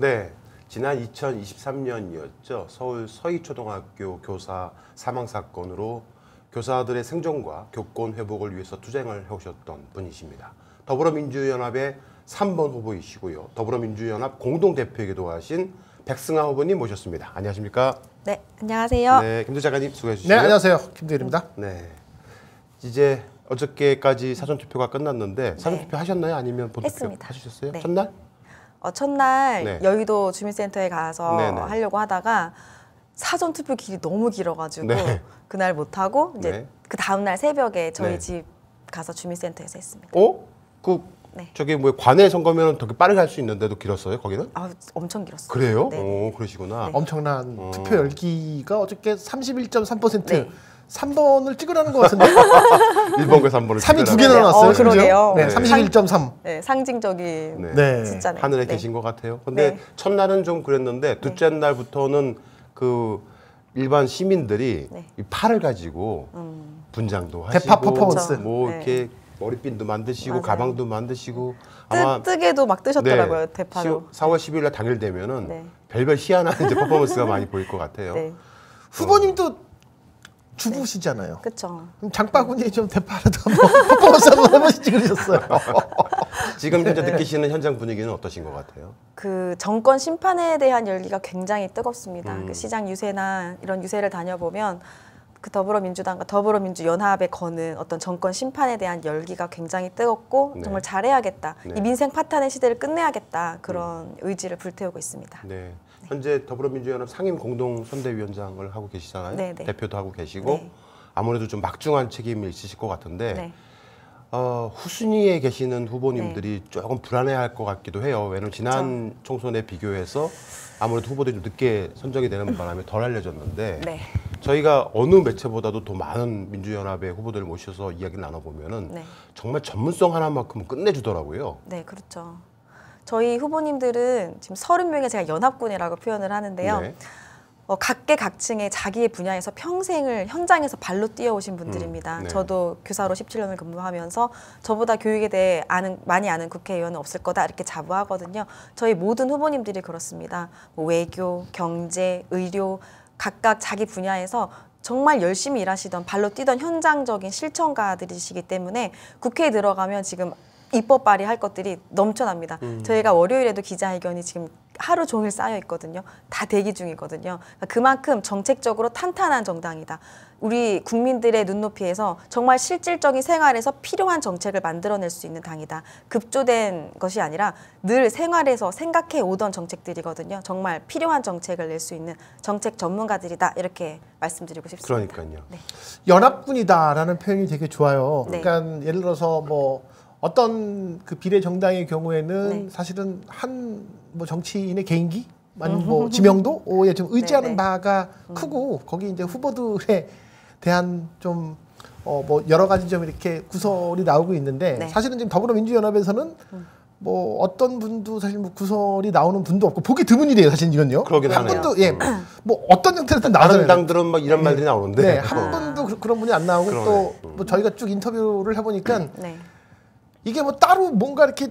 네. 지난 2023년이었죠. 서울 서희초등학교 교사 사망 사건으로 교사들의 생존과 교권 회복을 위해서 투쟁을 해오셨던 분이십니다. 더불어민주연합의 3번 후보이시고요. 더불어민주연합 공동대표이기도 하신 백승아 후보님 모셨습니다. 안녕하십니까? 네, 안녕하세요. 네, 김도 작가님 수고해 네, 주시고요. 네, 안녕하세요. 김도일입니다. 네, 이제 어저께까지 사전투표가 끝났는데 사전투표 하셨나요? 아니면 본투표 하셨어요? 네. 첫날? 어, 첫날 네. 여의도 주민센터에 가서 네네. 하려고 하다가 사전 투표 길이 너무 길어가지고 네. 그날 못 하고 이제 네. 그 다음 날 새벽에 저희 네. 집 가서 주민센터에서 했습니다. 어? 그 네. 저기 뭐 관외 선거면 되 빠르게 할 수 있는데도 길었어요 거기는? 아 엄청 길었어요. 그래요? 네. 오 그러시구나. 네. 엄청난 어. 투표 열기가 어저께 31.3% 네. 3번을 찍으라는 것 같은데. 1번과 3번을 3이 두 개나 나왔어요. 어, 그러네요. 네, 31.3. 네, 상징적인 네. 숫자네요. 네. 네. 하늘에 네. 계신 것 같아요. 근데 네. 첫날은 좀 그랬는데 둘째 날부터는 그 일반 시민들이 이 팔을 가지고 음. 분장도 하시고 대파 퍼포먼스 뭐 이렇게 머리핀도 만드시고 맞아요. 가방도 만드시고 아마 뜨, 뜨개도 막 뜨셨더라고요 대파로. 4월 10일 날 당일 되면은 별별 희한한 이제 퍼포먼스가 많이 보일 것 같아요. 후보님도 주부시잖아요. 그렇 그럼 장바구니에 좀 대파라도 퍼포먼 한번 해보시지 그러셨어요. 지금 현재 네. 느끼시는 현장 분위기는 어떠신 것 같아요? 그 정권 심판에 대한 열기가 굉장히 뜨겁습니다. 그 음. 그 시장 유세나 이런 유세를 다녀보면 그 더불어민주당과 더불어민주연합에 거는 어떤 정권 심판에 대한 열기가 굉장히 뜨겁고 네. 정말 잘해야겠다. 네. 이 민생 파탄의 시대를 끝내야겠다. 그런 음. 의지를 불태우고 있습니다. 네. 현재 더불어민주연합 상임 공동 선대위원장을 하고 계시잖아요. 네네. 네. 대표도 하고 계시고 네. 아무래도 좀 막중한 책임이 있으실 것 같은데 네. 어, 후순위에 계시는 후보님들이 네. 조금 불안해할 것 같기도 해요. 왜냐면 지난 그렇 총선에 비교해서 아무래도 후보들이 좀 늦게 선정이 되는 바람에 덜 알려졌는데 네. 저희가 어느 매체보다도 더 많은 민주연합의 후보들을 모셔서 이야기를 나눠보면은 네. 정말 전문성 하나만큼 은 끝내주더라고요. 네, 그렇죠. 저희 후보님들은 지금 30명의 제가 연합군이라고 표현을 하는데요. 네. 어, 각계각층의 자기의 분야에서 평생을 현장에서 발로 뛰어오신 분들입니다. 음, 네. 저도 교사로 17년을 근무하면서 저보다 교육에 대해 아는 많이 아는 국회의원은 없을 거다 이렇게 자부하거든요. 저희 모든 후보님들이 그렇습니다. 뭐 외교, 경제, 의료 각각 자기 분야에서 정말 열심히 일하시던 발로 뛰던 현장적인 실천가들이시기 때문에 국회에 들어가면 지금 입법 발의할 것들이 넘쳐납니다. 음. 저희가 월요일에도 기자회견이 지금 하루 종일 쌓여 있거든요. 다 대기 중이거든요. 그러니까 그만큼 정책적으로 탄탄한 정당이다. 우리 국민들의 눈높이에서 정말 실질적인 생활에서 필요한 정책을 만들어낼 수 있는 당이다. 급조된 것이 아니라 늘 생활에서 생각해 오던 정책들이거든요. 정말 필요한 정책을 낼 수 있는 정책 전문가들이다. 이렇게 말씀드리고 싶습니다. 그러니까요. 네. 연합군이다라는 표현이 되게 좋아요. 네. 그러니까 예를 들어서 뭐 어떤 그 비례 정당의 경우에는 네. 사실은 한 뭐 정치인의 개인기 아니뭐 면 음. 지명도에 좀 네, 의지하는 네네. 바가 음. 크고 거기 이제 후보들에 대한 좀어뭐 여러 가지 좀 이렇게 구설이 나오고 있는데 네. 사실은 지금 더불어민주연합에서는 음. 뭐 어떤 분도 사실 뭐 구설이 나오는 분도 없고 보기 드문 일이에요 사실 이건요. 그러긴 한 분도 예뭐 음. 어떤 형태로든 나오는 당들은 막 이런 네. 말들이 나오는데 네, 한 분도 아. 그, 런 분이 안 나오고 또 뭐 저희가 쭉 인터뷰를 해보니까 네. 이게 뭐 따로 뭔가 이렇게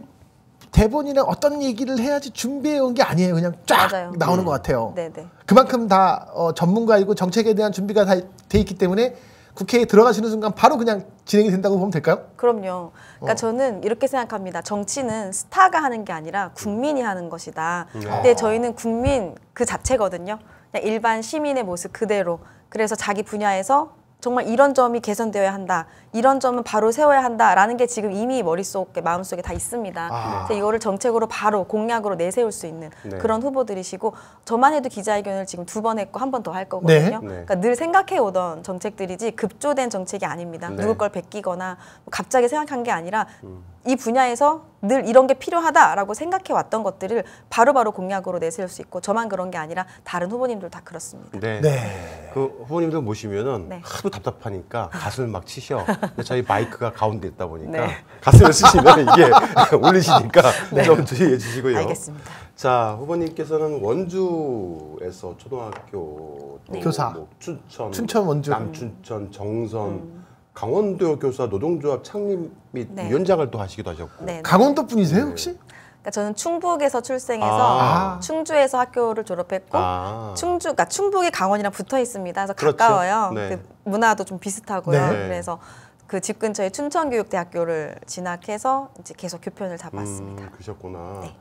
대본이나 어떤 얘기를 해야지 준비해 온 게 아니에요. 그냥 쫙 맞아요. 나오는 네. 것 같아요. 네, 네. 그만큼 다 어, 전문가이고 정책에 대한 준비가 다 돼 있기 때문에 국회에 들어가시는 순간 바로 그냥 진행이 된다고 보면 될까요? 그럼요. 그러니까 어. 저는 이렇게 생각합니다. 정치는 스타가 하는 게 아니라 국민이 하는 것이다. 음. 근데 아. 저희는 국민 그 자체거든요. 그냥 일반 시민의 모습 그대로. 그래서 자기 분야에서 정말 이런 점이 개선되어야 한다. 이런 점은 바로 세워야 한다라는 게 지금 이미 머릿속에 마음속에 다 있습니다. 아. 그래서 이거를 정책으로 바로 공약으로 내세울 수 있는 네. 그런 후보들이시고 저만 해도 기자회견을 지금 두 번 했고 한 번 더 할 거거든요. 네. 그러니까 네. 늘 생각해 오던 정책들이지 급조된 정책이 아닙니다. 네. 누구 걸 베끼거나 뭐 갑자기 생각한 게 아니라 음. 이 분야에서 늘 이런 게 필요하다라고 생각해 왔던 것들을 바로바로 공약으로 내세울 수 있고 저만 그런 게 아니라 다른 후보님들 다 그렇습니다. 네. 네. 그 후보님들 모시면은 네. 하도 답답하니까 아. 가슴을 막 치셔. 근데 저희 마이크가 가운데 있다 보니까 네. 가슴을 쓰시면 이게 올리시니까 네. 좀 주의해 주시고요. 알겠습니다. 자 후보님께서는 원주에서 초등학교 네. 교사 뭐 춘천, 춘천 원주 남춘천 정선 음. 강원도 교사 노동조합 창립 및 네. 위원장을 또 하시기도 하셨고 네, 강원도 분이세요 혹시? 그러니까 저는 충북에서 출생해서 아 충주에서 학교를 졸업했고 아 충주, 그러니까 충북이 강원이랑 붙어 있습니다. 그래서 그렇죠. 가까워요. 네. 그 문화도 좀 비슷하고요. 네. 그래서 그집 근처에 춘천교육대학교를 진학해서 이제 계속 교편을 잡았습니다. 음, 그러셨구나. 네.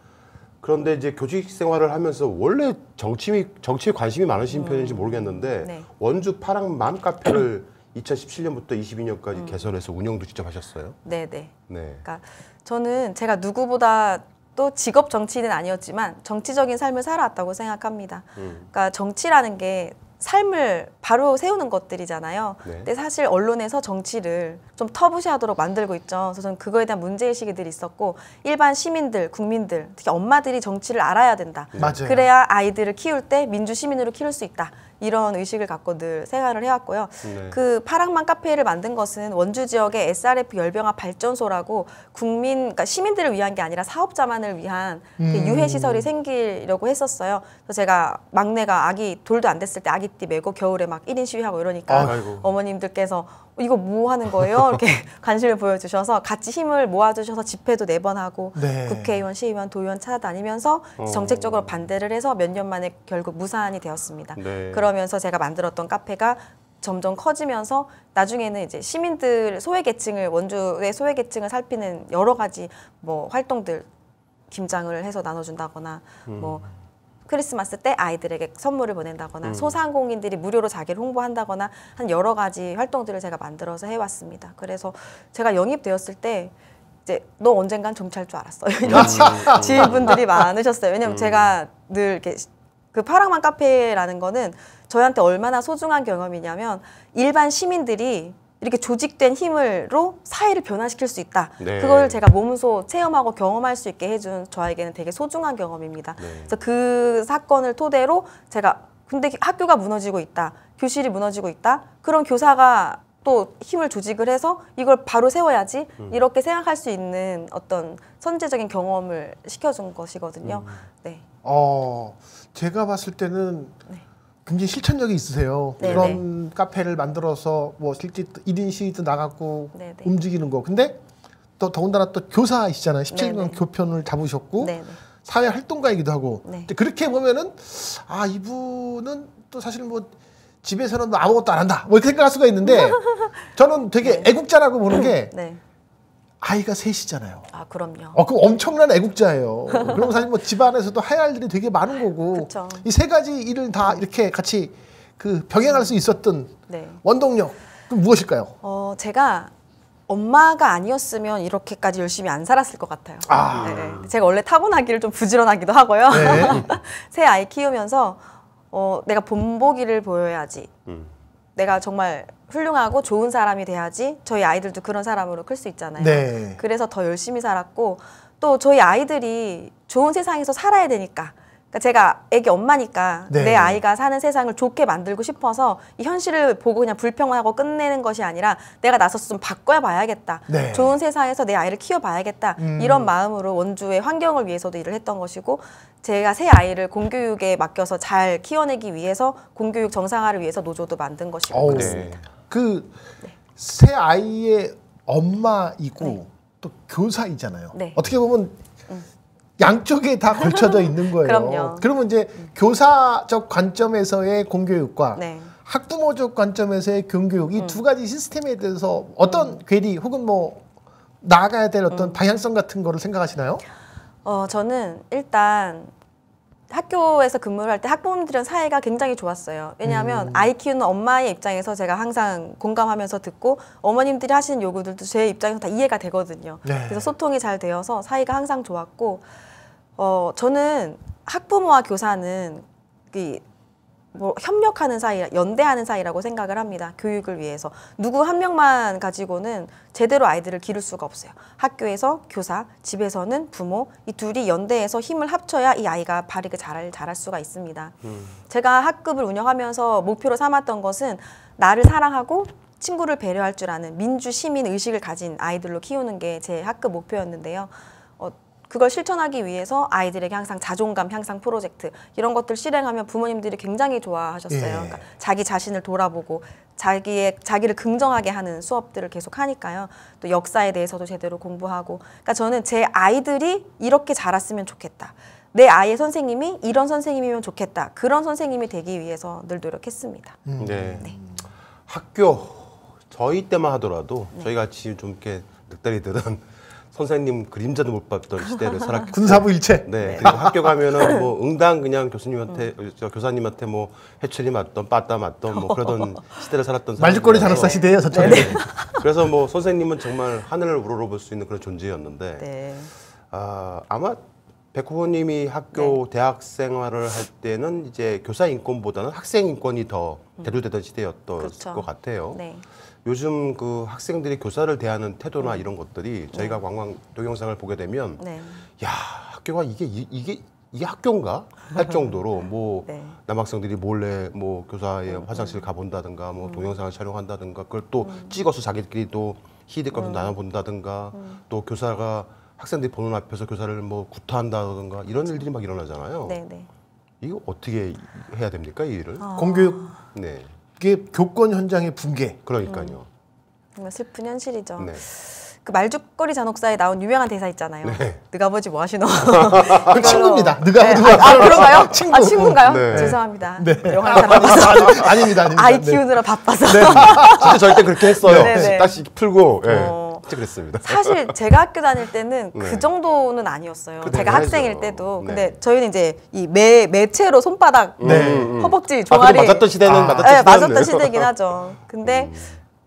그런데 이제 교직 생활을 하면서 원래 정치 정치에 관심이 많으신 음. 편인지 모르겠는데 네. 원주 파랑 맘 카페를 2017년부터 22년까지 음. 개설해서 운영도 직접 하셨어요? 네네. 네. 네. 그러니까 저는 제가 누구보다 또 직업 정치인은 아니었지만 정치적인 삶을 살아왔다고 생각합니다. 음. 그러니까 정치라는 게 삶을 바로 세우는 것들이잖아요. 네. 근데 사실 언론에서 정치를 좀 터부시하도록 만들고 있죠. 그래서 저는 그거에 대한 문제의식이 늘 있었고 일반 시민들, 국민들, 특히 엄마들이 정치를 알아야 된다. 네. 맞아요. 그래야 아이들을 키울 때 민주 시민으로 키울 수 있다. 이런 의식을 갖고 늘 생활을 해왔고요. 네. 그 파랑만 카페를 만든 것은 원주 지역의 SRF 열병합 발전소라고 국민 그러니까 시민들을 위한 게 아니라 사업자만을 위한 그 음. 그 유해 시설이 생기려고 했었어요. 그래서 제가 막내가 아기 돌도 안 됐을 때 아기띠 메고 겨울에 막 1인 시위하고 이러니까 아이고. 어머님들께서 이거 뭐 하는 거예요? 이렇게 관심을 보여주셔서 같이 힘을 모아주셔서 집회도 네 번 하고 네. 국회의원, 시의원, 도의원 찾아다니면서 어. 정책적으로 반대를 해서 몇 년 만에 결국 무산이 되었습니다. 네. 그러면서 제가 만들었던 카페가 점점 커지면서 나중에는 이제 시민들 소외 계층을 원주의 소외 계층을 살피는 여러 가지 뭐 활동들 김장을 해서 나눠준다거나 뭐 음. 뭐 크리스마스 때 아이들에게 선물을 보낸다거나 음. 소상공인들이 무료로 자기를 홍보한다거나 한 여러 가지 활동들을 제가 만들어서 해왔습니다. 그래서 제가 영입되었을 때 이제 너 언젠간 종찰 줄 알았어요. 음. 이런 지인분들이 음. 음. 많으셨어요. 왜냐면 음. 제가 늘 이렇게 그 파랑만 카페라는 거는 저희한테 얼마나 소중한 경험이냐면 일반 시민들이 이렇게 조직된 힘으로 사회를 변화시킬 수 있다. 네. 그걸 제가 몸소 체험하고 경험할 수 있게 해준 저에게는 되게 소중한 경험입니다. 네. 그래서 그 사건을 토대로 제가 근데 학교가 무너지고 있다. 교실이 무너지고 있다. 그런 교사가 또 힘을 조직을 해서 이걸 바로 세워야지 음. 이렇게 생각할 수 있는 어떤 선제적인 경험을 시켜준 것이거든요. 음. 네. 어, 제가 봤을 때는 네. 굉장히 실천력이 있으세요. 네네. 그런 네. 카페를 만들어서 뭐 실제 1인 시위도 나갔고 네네. 움직이는 거. 근데 또 더군다나 또 교사이시잖아요. 17년 교편을 잡으셨고 사회 활동가이기도 하고. 그렇게 보면은 아 이분은 또 사실 뭐 집에서는 뭐 아무것도 안 한다. 뭐 이렇게 생각할 수가 있는데 저는 되게 애국자라고 보는 게 아이가 셋이잖아요. 아 그럼요. 어, 그럼 엄청난 애국자예요. 그럼 사실 뭐 집안에서도 해야 할 일이 되게 많은 거고 이 세 가지 일을 다 이렇게 같이 그 병행할 수 있었던 네. 원동력 그럼 무엇일까요? 어 제가 엄마가 아니었으면 이렇게까지 열심히 안 살았을 것 같아요. 아. 네. 제가 원래 타고나기를 좀 부지런하기도 하고요. 네. 새 아이 키우면서 어, 내가 본보기를 보여야지. 음. 내가 정말 훌륭하고 좋은 사람이 돼야지 저희 아이들도 그런 사람으로 클 수 있잖아요. 네. 그래서 더 열심히 살았고 또 저희 아이들이 좋은 세상에서 살아야 되니까 그러니까 제가 애기 엄마니까 네. 내 아이가 사는 세상을 좋게 만들고 싶어서 이 현실을 보고 그냥 불평하고 끝내는 것이 아니라 내가 나서서 좀 바꿔 봐야겠다. 네. 좋은 세상에서 내 아이를 키워 봐야겠다. 음. 이런 마음으로 원주의 환경을 위해서도 일을 했던 것이고 제가 새 아이를 공교육에 맡겨서 잘 키워내기 위해서 공교육 정상화를 위해서 노조도 만든 것이고 오, 네. 그렇습니다. 네. 그새 네. 아이의 엄마이고 네. 또 교사이잖아요. 네. 어떻게 보면 음. 양쪽에 다 걸쳐져 있는 거예요. 그럼요. 그러면 이제 음. 교사적 관점에서의 공교육과 네. 학부모적 관점에서의 공교육 이두 음. 가지 시스템에 대해서 음. 어떤 괴리 혹은 뭐 나아가야 될 어떤 음. 방향성 같은 거를 생각하시나요? 어, 저는 일단 학교에서 근무를 할 때 학부모님들은 사이가 굉장히 좋았어요. 왜냐하면 음. 아이 키우는 엄마의 입장에서 제가 항상 공감하면서 듣고 어머님들이 하시는 요구들도 제 입장에서 다 이해가 되거든요. 네. 그래서 소통이 잘 되어서 사이가 항상 좋았고 어 저는 학부모와 교사는 이뭐 협력하는 사이, 연대하는 사이라고 생각을 합니다. 교육을 위해서. 누구 한 명만 가지고는 제대로 아이들을 기를 수가 없어요. 학교에서 교사, 집에서는 부모, 이 둘이 연대해서 힘을 합쳐야 이 아이가 바르게 자랄, 자랄 수가 있습니다. 음. 제가 학급을 운영하면서 목표로 삼았던 것은 나를 사랑하고 친구를 배려할 줄 아는 민주 시민 의식을 가진 아이들로 키우는 게 제 학급 목표였는데요. 그걸 실천하기 위해서 아이들에게 항상 자존감 향상 프로젝트 이런 것들 실행하면 부모님들이 굉장히 좋아하셨어요. 예. 그러니까 자기 자신을 돌아보고 자기의 자기를 긍정하게 하는 수업들을 계속 하니까요. 또 역사에 대해서도 제대로 공부하고 그러니까 저는 제 아이들이 이렇게 자랐으면 좋겠다. 내 아이의 선생님이 이런 선생님이면 좋겠다. 그런 선생님이 되기 위해서 늘 노력했습니다. 음. 네. 네. 학교 저희 때만 하더라도 네. 저희 같이 좀 이렇게 늑다리 들은 선생님 그림자도 못 봤던 시대를 살았기 군사부 일체. 네. 네. 그리고 학교 가면은 뭐 응당 그냥 교수님한테 음. 교사님한테 뭐 해철이 맞던 빠따 맞던 뭐 그러던 시대를 살았던 말죽거리 잔혹사 시대예요 저쪽에. 네. 네. 그래서 뭐 선생님은 정말 하늘을 우러러볼 수 있는 그런 존재였는데 네. 아, 아마 백호님이 학교 네. 대학 생활을 할 때는 이제 교사 인권보다는 학생 인권이 더 음. 대두되던 시대였던 그렇죠. 것 같아요. 네. 요즘 그 학생들이 교사를 대하는 태도나 음. 이런 것들이 저희가 관광 동영상을 보게 되면 네. 야 학교가 이게 이, 이게 이게 학교인가 할 정도로 뭐 네. 남학생들이 몰래 뭐 교사의 음, 음. 화장실 음. 가본다든가 뭐 음. 동영상을 촬영한다든가 그걸 또 음. 찍어서 자기들끼리 또 히든값을 네. 나눠본다든가 또 교사가 학생들이 보는 앞에서 교사를 뭐 구타한다든가 이런 그렇죠. 일들이 막 일어나잖아요. 네, 네, 이거 어떻게 해야 됩니까 이 일을? 아... 공교육. 네. 이게 교권 현장의 붕괴. 그러니까요. 정말 음. 슬픈 현실이죠. 네. 그 말죽거리 잔혹사에 나온 유명한 대사 있잖아요. 네. 네가 아버지 뭐 하시노? 그 친구입니다. 네가 아버지 네. 아, 아, 그런가요? 아, 친구. 아, 친구인가요? 네. 죄송합니다. 네. 영화를 잘 아닙니다, 아닙니다. 아이 키우느라 바빠서. 네. 진짜 절대 그렇게 했어요. 네, 네. 다시 풀고. 예. 어... 그랬습니다. 사실 제가 학교 다닐 때는 네. 그 정도는 아니었어요. 제가 학생일 때도. 네. 근데 저희는 이제 이 매, 매체로 손바닥, 음, 네. 뭐 음, 음. 허벅지, 아, 종아리. 아, 맞았던 시대는 아, 맞았던 네, 시 맞았던 시대긴 하죠. 근데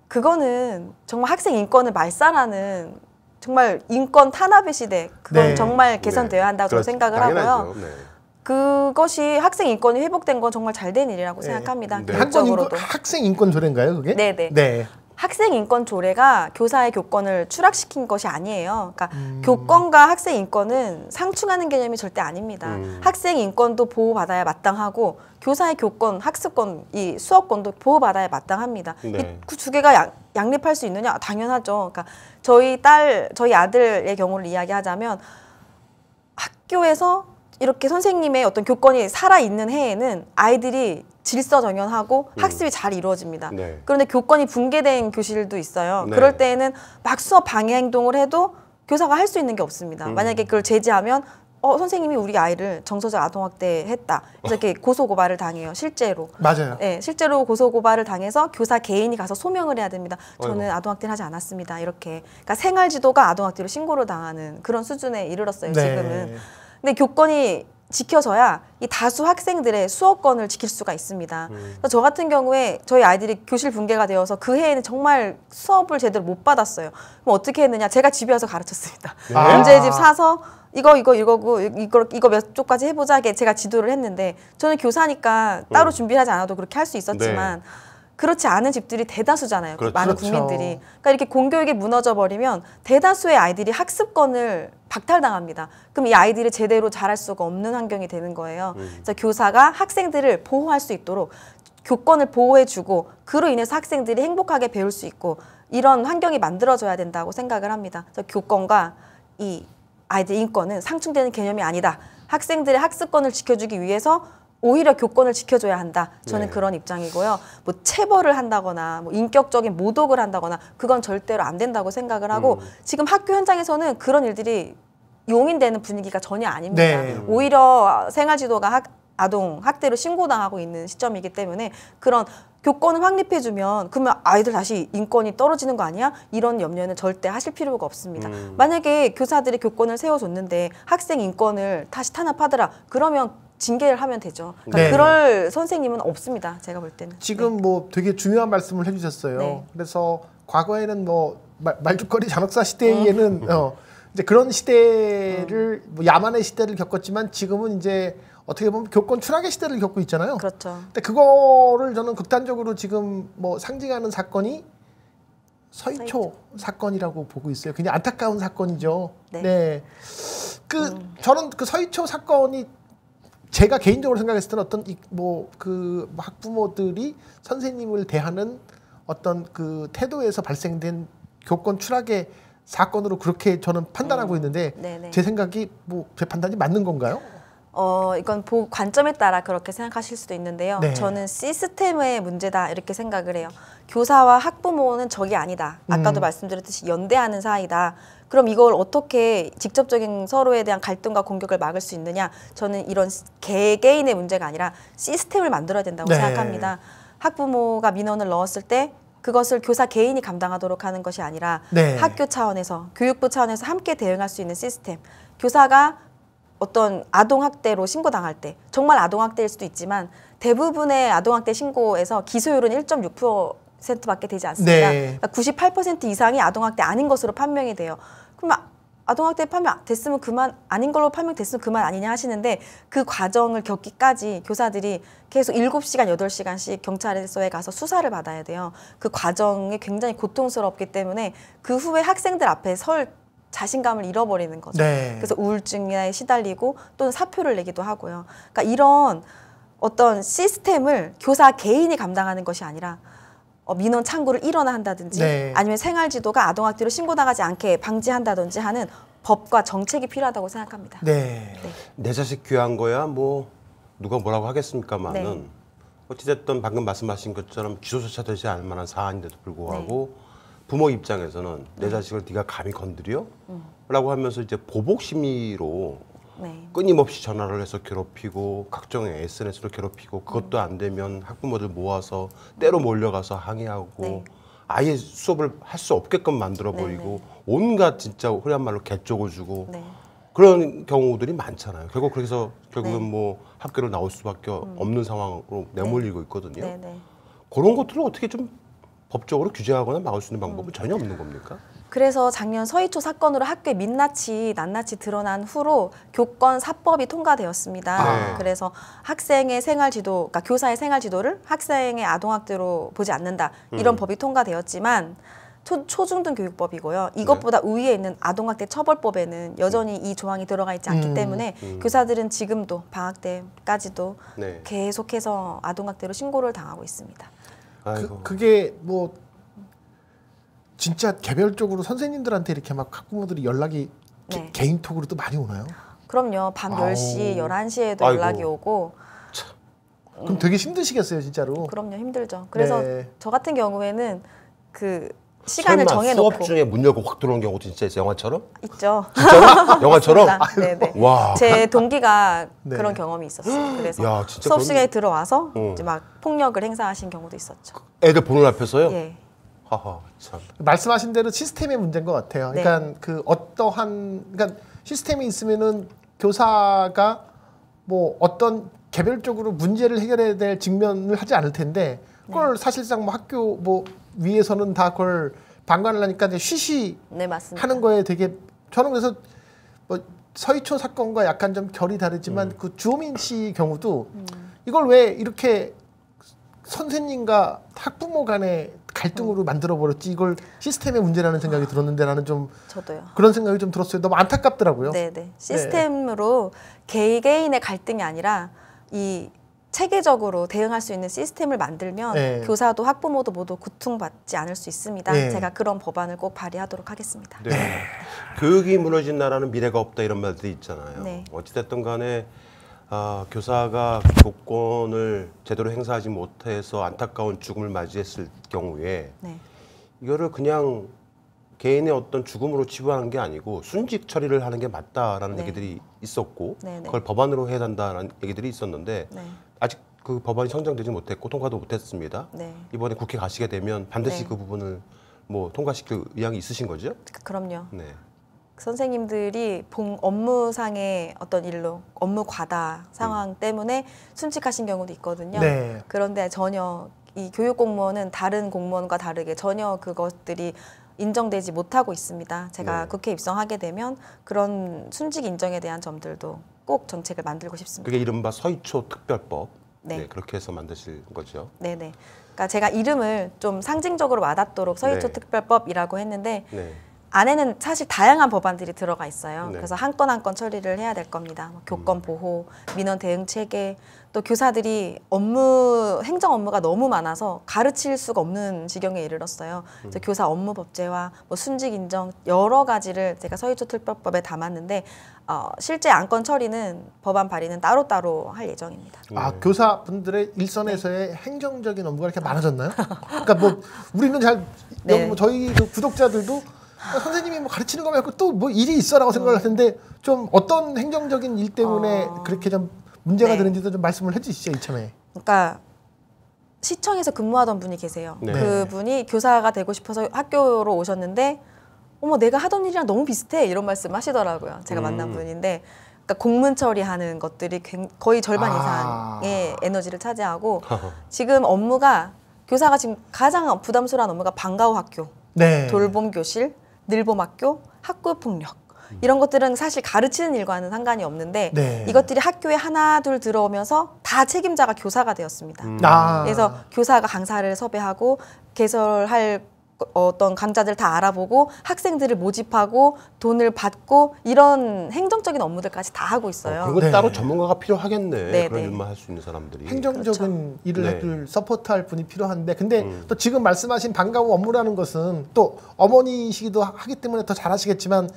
그거는 정말 학생 인권을 말살하는 정말 인권 탄압의 시대. 그건 네. 정말 개선되어야 한다고 그렇, 생각을 당연하죠. 하고요. 그것이 학생 인권이 회복된 건 정말 잘 된 일이라고 네. 생각합니다. 네. 학생 인권, 학생 인권 조례인가요, 그게? 네네. 네. 학생 인권 조례가 교사의 교권을 추락시킨 것이 아니에요. 그러니까 음. 교권과 학생 인권은 상충하는 개념이 절대 아닙니다. 음. 학생 인권도 보호받아야 마땅하고 교사의 교권, 학습권, 이 수업권도 보호받아야 마땅합니다. 네. 그두 개가 양, 양립할 수 있느냐? 당연하죠. 그러니까 저희 딸, 저희 아들의 경우를 이야기하자면 학교에서 이렇게 선생님의 어떤 교권이 살아있는 해에는 아이들이 질서정연하고 음. 학습이 잘 이루어집니다. 네. 그런데 교권이 붕괴된 교실도 있어요. 네. 그럴 때에는 막 수업 방해 행동을 해도 교사가 할 수 있는 게 없습니다. 음. 만약에 그걸 제지하면 어 선생님이 우리 아이를 정서적 아동학대 했다. 이렇게 어. 고소 고발을 당해요. 실제로. 맞아요. 네, 실제로 고소 고발을 당해서 교사 개인이 가서 소명을 해야 됩니다. 저는 어이구. 아동학대를 하지 않았습니다. 이렇게. 그러니까 생활지도가 아동학대로 신고를 당하는 그런 수준에 이르렀어요. 네. 지금은. 근데 교권이 지켜서야 이 다수 학생들의 수업권을 지킬 수가 있습니다. 음. 저 같은 경우에 저희 아이들이 교실 붕괴가 되어서 그 해에는 정말 수업을 제대로 못 받았어요. 그럼 어떻게 했느냐? 제가 집에 와서 가르쳤습니다. 네. 아. 문제집 사서 이거 이거 이거고 이거 이거 몇 쪽까지 해보자 게 제가 지도를 했는데 저는 교사니까 따로 어. 준비하지 않아도 그렇게 할 수 있었지만 네. 그렇지 않은 집들이 대다수잖아요. 그 그렇죠. 많은 그렇죠. 국민들이. 그러니까 이렇게 공교육이 무너져 버리면 대다수의 아이들이 학습권을 박탈당합니다. 그럼 이 아이들이 제대로 자랄 수가 없는 환경이 되는 거예요. 음. 그래서 교사가 학생들을 보호할 수 있도록 교권을 보호해주고 그로 인해서 학생들이 행복하게 배울 수 있고 이런 환경이 만들어져야 된다고 생각을 합니다. 그래서 교권과 이 아이들 인권은 상충되는 개념이 아니다. 학생들의 학습권을 지켜주기 위해서 오히려 교권을 지켜줘야 한다. 저는 네. 그런 입장이고요. 뭐 체벌을 한다거나 뭐 인격적인 모독을 한다거나 그건 절대로 안 된다고 생각을 하고 음. 지금 학교 현장에서는 그런 일들이 용인되는 분위기가 전혀 아닙니다. 네. 오히려 생활지도가 학, 아동 학대로 신고당하고 있는 시점이기 때문에 그런 교권을 확립해주면 그러면 아이들 다시 인권이 떨어지는 거 아니야? 이런 염려는 절대 하실 필요가 없습니다. 음. 만약에 교사들이 교권을 세워줬는데 학생 인권을 다시 탄압하더라 그러면 징계를 하면 되죠. 그러니까 네. 그럴 선생님은 없습니다. 제가 볼 때는. 지금 네. 뭐 되게 중요한 말씀을 해주셨어요. 네. 그래서 과거에는 뭐 말, 죽거리 잔혹사 시대에는 음. 어, 이제 그런 시대를 음. 뭐 야만의 시대를 겪었지만 지금은 이제 어떻게 보면 교권 추락의 시대를 겪고 있잖아요. 그렇죠. 근데 그거를 저는 극단적으로 지금 뭐 상징하는 사건이 서희초, 사건이라고 보고 있어요. 그냥 안타까운 사건이죠. 네. 네. 그 음. 저는 그 서희초 사건이 제가 개인적으로 생각했을 때는 어떤 뭐그 학부모들이 선생님을 대하는 어떤 그 태도에서 발생된 교권 추락의 사건으로 그렇게 저는 판단하고 음. 있는데 음. 제 생각이 뭐 제 판단이 맞는 건가요? 어, 이건 보, 관점에 따라 그렇게 생각하실 수도 있는데요. 네. 저는 시스템의 문제다 이렇게 생각을 해요. 교사와 학부모는 적이 아니다. 아까도 음. 말씀드렸듯이 연대하는 사이다. 그럼 이걸 어떻게 직접적인 서로에 대한 갈등과 공격을 막을 수 있느냐? 저는 이런 개개인의 문제가 아니라 시스템을 만들어야 된다고 네. 생각합니다. 학부모가 민원을 넣었을 때 그것을 교사 개인이 감당하도록 하는 것이 아니라 네. 학교 차원에서 교육부 차원에서 함께 대응할 수 있는 시스템. 교사가 어떤 아동학대로 신고당할 때 정말 아동학대일 수도 있지만 대부분의 아동학대 신고에서 기소율은 1.6%밖에 되지 않습니다. 네. 그러니까 98% 이상이 아동학대 아닌 것으로 판명이 돼요. 그러면 아동학대 판명 됐으면 그만 아닌 걸로 판명됐으면 그만 아니냐 하시는데 그 과정을 겪기까지 교사들이 계속 일곱 시간 여덟 시간씩 경찰서에 가서 수사를 받아야 돼요. 그 과정이 굉장히 고통스럽기 때문에 그 후에 학생들 앞에 설 자신감을 잃어버리는 거죠. 네. 그래서 우울증에 시달리고 또는 사표를 내기도 하고요. 그러니까 이런 어떤 시스템을 교사 개인이 감당하는 것이 아니라 어, 민원 창구를 일어나한다든지 네. 아니면 생활지도가 아동학대로 신고당하지 않게 방지한다든지 하는 법과 정책이 필요하다고 생각합니다. 네. 네. 내 자식 귀한 거야 뭐 누가 뭐라고 하겠습니까만은 네. 어찌됐든 방금 말씀하신 것처럼 기소조차 되지 않을 만한 사안인데도 불구하고 네. 부모 입장에서는 내 음. 자식을 네가 감히 건드려? 음. 라고 하면서 이제 보복 심리로 네. 끊임없이 전화를 해서 괴롭히고 각종의 SNS로 괴롭히고 음. 그것도 안 되면 학부모들 모아서 때로 음. 몰려가서 항의하고 네. 아예 수업을 할 수 없게끔 만들어 네, 버리고 네. 온갖 진짜 리한 말로 개쪽을 주고 네. 그런 경우들이 많잖아요. 결국 그래서 결국은 네. 뭐 학교를 나올 수밖에 음. 없는 상황으로 내몰리고 있거든요. 그런 것들을 어떻게 좀 법적으로 규제하거나 막을 수 있는 방법은 음. 전혀 없는 겁니까? 그래서 작년 서희초 사건으로 학교에 민낯이 낱낱이 드러난 후로 교권 사법이 통과되었습니다. 아. 네. 그래서 학생의 생활지도, 그러니까 교사의 생활지도를 학생의 아동학대로 보지 않는다 이런 음. 법이 통과되었지만 초, 초중등 교육법이고요. 네. 이것보다 네. 우위에 있는 아동학대 처벌법에는 여전히 이 조항이 들어가 있지 않기 음. 때문에 음. 교사들은 지금도 방학 때까지도 네. 계속해서 아동학대로 신고를 당하고 있습니다. 아 그, 게뭐 진짜 개별적으로 선생님들한테 이렇게 막 학부모들이 연락이 네. 개, 인톡으로 도 많이 오나요? 그럼요. 밤 아우. 10시, 11시에도 아이고. 연락이 오고 그럼 되게 힘드시겠어요, 진짜로. 그럼요, 힘들죠. 그래서 네. 저 같은 경우에는 그 시간을 설마 정해놓고 수업 중에 문 열고 확들어오 경우도 진짜 있어요 영화처럼? 있죠. 진짜로? 영화처럼? 네네. 와. 제 동기가 네. 그런 경험이 있었어요. 그래서 야, 수업 시간에 들어와서 어. 이제 막 폭력을 행사하신 경우도 있었죠. 애들 보는 앞에서요? 예. 하하 말씀하신 대로 시스템의 문제인 것 같아요. 네. 그러니까 그 어떠한 그러니까 시스템이 있으면은 교사가 뭐 어떤 개별적으로 문제를 해결해야 될 직면을 하지 않을 텐데 그걸 네. 사실상 뭐 학교 뭐 위에서는 다 그걸 방관을 하니까 이제 쉬쉬 네, 하는 거에 되게 저는 그래서 뭐 서희초 사건과 약간 좀 결이 다르지만 음. 그 주호민 씨 경우도 음. 이걸 왜 이렇게 선생님과 학부모 간의 갈등으로 음. 만들어 버렸지 이걸 시스템의 문제라는 생각이 아, 들었는데 나는 좀 저도요. 그런 생각이 좀 들었어요. 너무 안타깝더라고요. 네네. 네. 네. 시스템으로 네. 개개인의 갈등이 아니라 이 체계적으로 대응할 수 있는 시스템을 만들면 네. 교사도 학부모도 모두 고통받지 않을 수 있습니다. 네. 제가 그런 법안을 꼭 발의하도록 하겠습니다. 네. 네. 교육이 무너진 나라는 미래가 없다 이런 말들이 있잖아요. 네. 어찌됐든 간에 아, 교사가 교권을 제대로 행사하지 못해서 안타까운 죽음을 맞이했을 경우에 네. 이거를 그냥 개인의 어떤 죽음으로 치부하는 게 아니고 순직 처리를 하는 게 맞다라는 얘기들이 있었고 그걸 법안으로 해야 한다는 얘기들이 있었는데 그 법안이 상정되지 못했고 통과도 못했습니다. 네. 이번에 국회 가시게 되면 반드시 네. 그 부분을 뭐 통과시킬 의향이 있으신 거죠? 그, 그럼요. 네. 그 선생님들이 본 업무상의 어떤 일로 업무 과다 상황 음. 때문에 순직하신 경우도 있거든요. 네. 그런데 전혀 이 교육 공무원은 다른 공무원과 다르게 전혀 그것들이 인정되지 못하고 있습니다. 제가 네. 국회 입성하게 되면 그런 순직 인정에 대한 점들도 꼭 정책을 만들고 싶습니다. 그게 이른바 서희초 특별법. 네. 네. 그렇게 해서 만드실 거죠. 네네. 그러니까 제가 이름을 좀 상징적으로 와닿도록 서유초 네. 특별법이라고 했는데 네. 안에는 사실 다양한 법안들이 들어가 있어요. 네. 그래서 한 건 한 건 처리를 해야 될 겁니다. 뭐 교권 음. 보호, 민원 대응 체계, 또 교사들이 업무 행정 업무가 너무 많아서 가르칠 수가 없는 지경에 이르렀어요. 그래서 음. 교사 업무 법제화, 뭐 순직 인정 여러 가지를 제가 서유초 특별법에 담았는데 어, 실제 안건 처리는 법안 발의는 따로 따로 할 예정입니다. 네. 아 네. 교사분들의 일선에서의 네. 행정적인 업무가 이렇게 많아졌나요? 그러니까 뭐 우리는 잘 네. 뭐 저희 그 구독자들도 어, 선생님이 뭐 가르치는 거 말고 또 뭐 일이 있어라고 생각을 할텐데좀 음. 어떤 행정적인 일 때문에 어... 그렇게 좀 문제가 네. 되는지도 좀 말씀을 해주시죠 이참에. 그러니까 시청에서 근무하던 분이 계세요. 네. 그분이 네. 교사가 되고 싶어서 학교로 오셨는데 어머 내가 하던 일이랑 너무 비슷해 이런 말씀 하시더라고요. 제가 음. 만난 분인데 그러니까 공문 처리하는 것들이 거의 절반 아. 이상의 에너지를 차지하고 지금 업무가 교사가 지금 가장 부담스러운 업무가 방과후 학교, 네. 돌봄 교실, 늘봄학교, 학교 폭력 이런 것들은 사실 가르치는 일과는 상관이 없는데 네. 이것들이 학교에 하나 둘 들어오면서 다 책임자가 교사가 되었습니다. 음. 아. 그래서 교사가 강사를 섭외하고 개설할 어떤 강좌들 다 알아보고 학생들을 모집하고 돈을 받고 이런 행정적인 업무들까지 다 하고 있어요. 어, 그리고 네. 따로 전문가가 필요하겠네. 네, 그런 네. 일만 할 수 있는 사람들이. 행정적인 그렇죠. 일을 네. 해줄 서포트할 분이 필요한데 근데 음. 또 지금 말씀하신 반가운 업무라는 것은 또 어머니시기도 하기 때문에 더 잘하시겠지만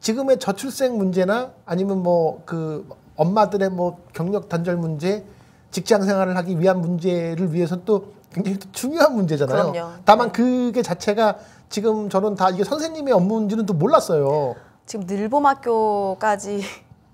지금의 저출생 문제나 아니면 뭐 그 엄마들의 뭐 경력 단절 문제 직장 생활을 하기 위한 문제를 위해서 또 굉장히 중요한 문제잖아요. 그럼요. 다만 네. 그게 자체가 지금 저는 다 이게 선생님의 업무인지는 또 몰랐어요. 지금 늘봄학교까지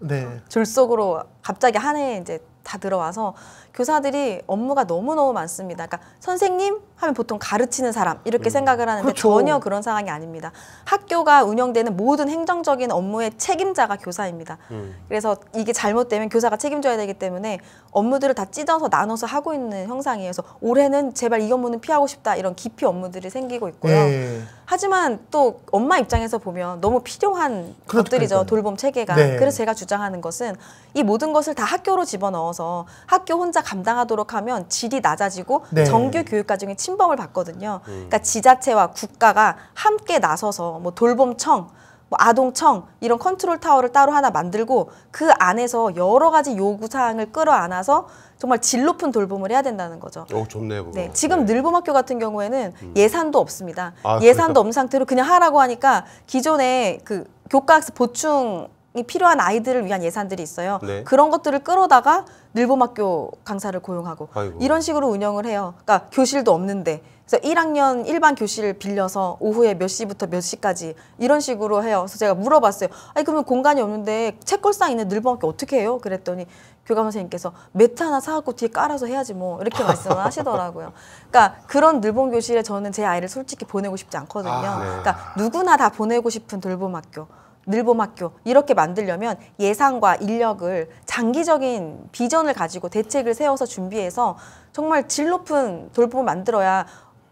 네. 졸속으로 갑자기 한 해에 이제 다 들어와서 교사들이 업무가 너무너무 많습니다. 그러니까 선생님 하면 보통 가르치는 사람 이렇게 음. 생각을 하는데 그렇죠. 전혀 그런 상황이 아닙니다. 학교가 운영되는 모든 행정적인 업무의 책임자가 교사입니다. 음. 그래서 이게 잘못되면 교사가 책임져야 되기 때문에 업무들을 다 찢어서 나눠서 하고 있는 형상이어서 올해는 제발 이 업무는 피하고 싶다 이런 기피 업무들이 생기고 있고요. 네. 하지만 또 엄마 입장에서 보면 너무 필요한 그렇, 그렇죠. 것들이죠. 돌봄 체계가. 네. 그래서 제가 주장하는 것은 이 모든 것을 다 학교로 집어넣어서 학교 혼자 감당하도록 하면 질이 낮아지고 네. 정규 교육 과정이 침범을 받거든요. 음. 그러니까 지자체와 국가가 함께 나서서 뭐 돌봄청 뭐 아동청 이런 컨트롤 타워를 따로 하나 만들고 그 안에서 여러 가지 요구 사항을 끌어안아서 정말 질 높은 돌봄을 해야 된다는 거죠. 어, 좋네요. 그거. 네, 지금 네. 늘봄학교 같은 경우에는 음. 예산도 없습니다. 아, 그러니까. 예산도 그러니까? 없는 상태로 그냥 하라고 하니까 기존에 그 교과학습 보충 예산이 필요한 아이들을 위한 예산들이 있어요. 네. 그런 것들을 끌어다가 늘봄학교 강사를 고용하고 아이고. 이런 식으로 운영을 해요. 그러니까 교실도 없는데 그래서 1학년 일반 교실 빌려서 오후에 몇 시부터 몇 시까지 이런 식으로 해요. 그래서 제가 물어봤어요. 아니 그러면 공간이 없는데 책걸상 있는 늘봄학교 어떻게 해요? 그랬더니 교감 선생님께서 매트 하나 사갖고 뒤에 깔아서 해야지 뭐 이렇게 말씀을 하시더라고요. 그러니까 그런 늘봄 교실에 저는 제 아이를 솔직히 보내고 싶지 않거든요. 아, 네. 그러니까 누구나 다 보내고 싶은 돌봄 학교. 늘봄학교 이렇게 만들려면 예산과 인력을 장기적인 비전을 가지고 대책을 세워서 준비해서 정말 질 높은 돌봄을 만들어야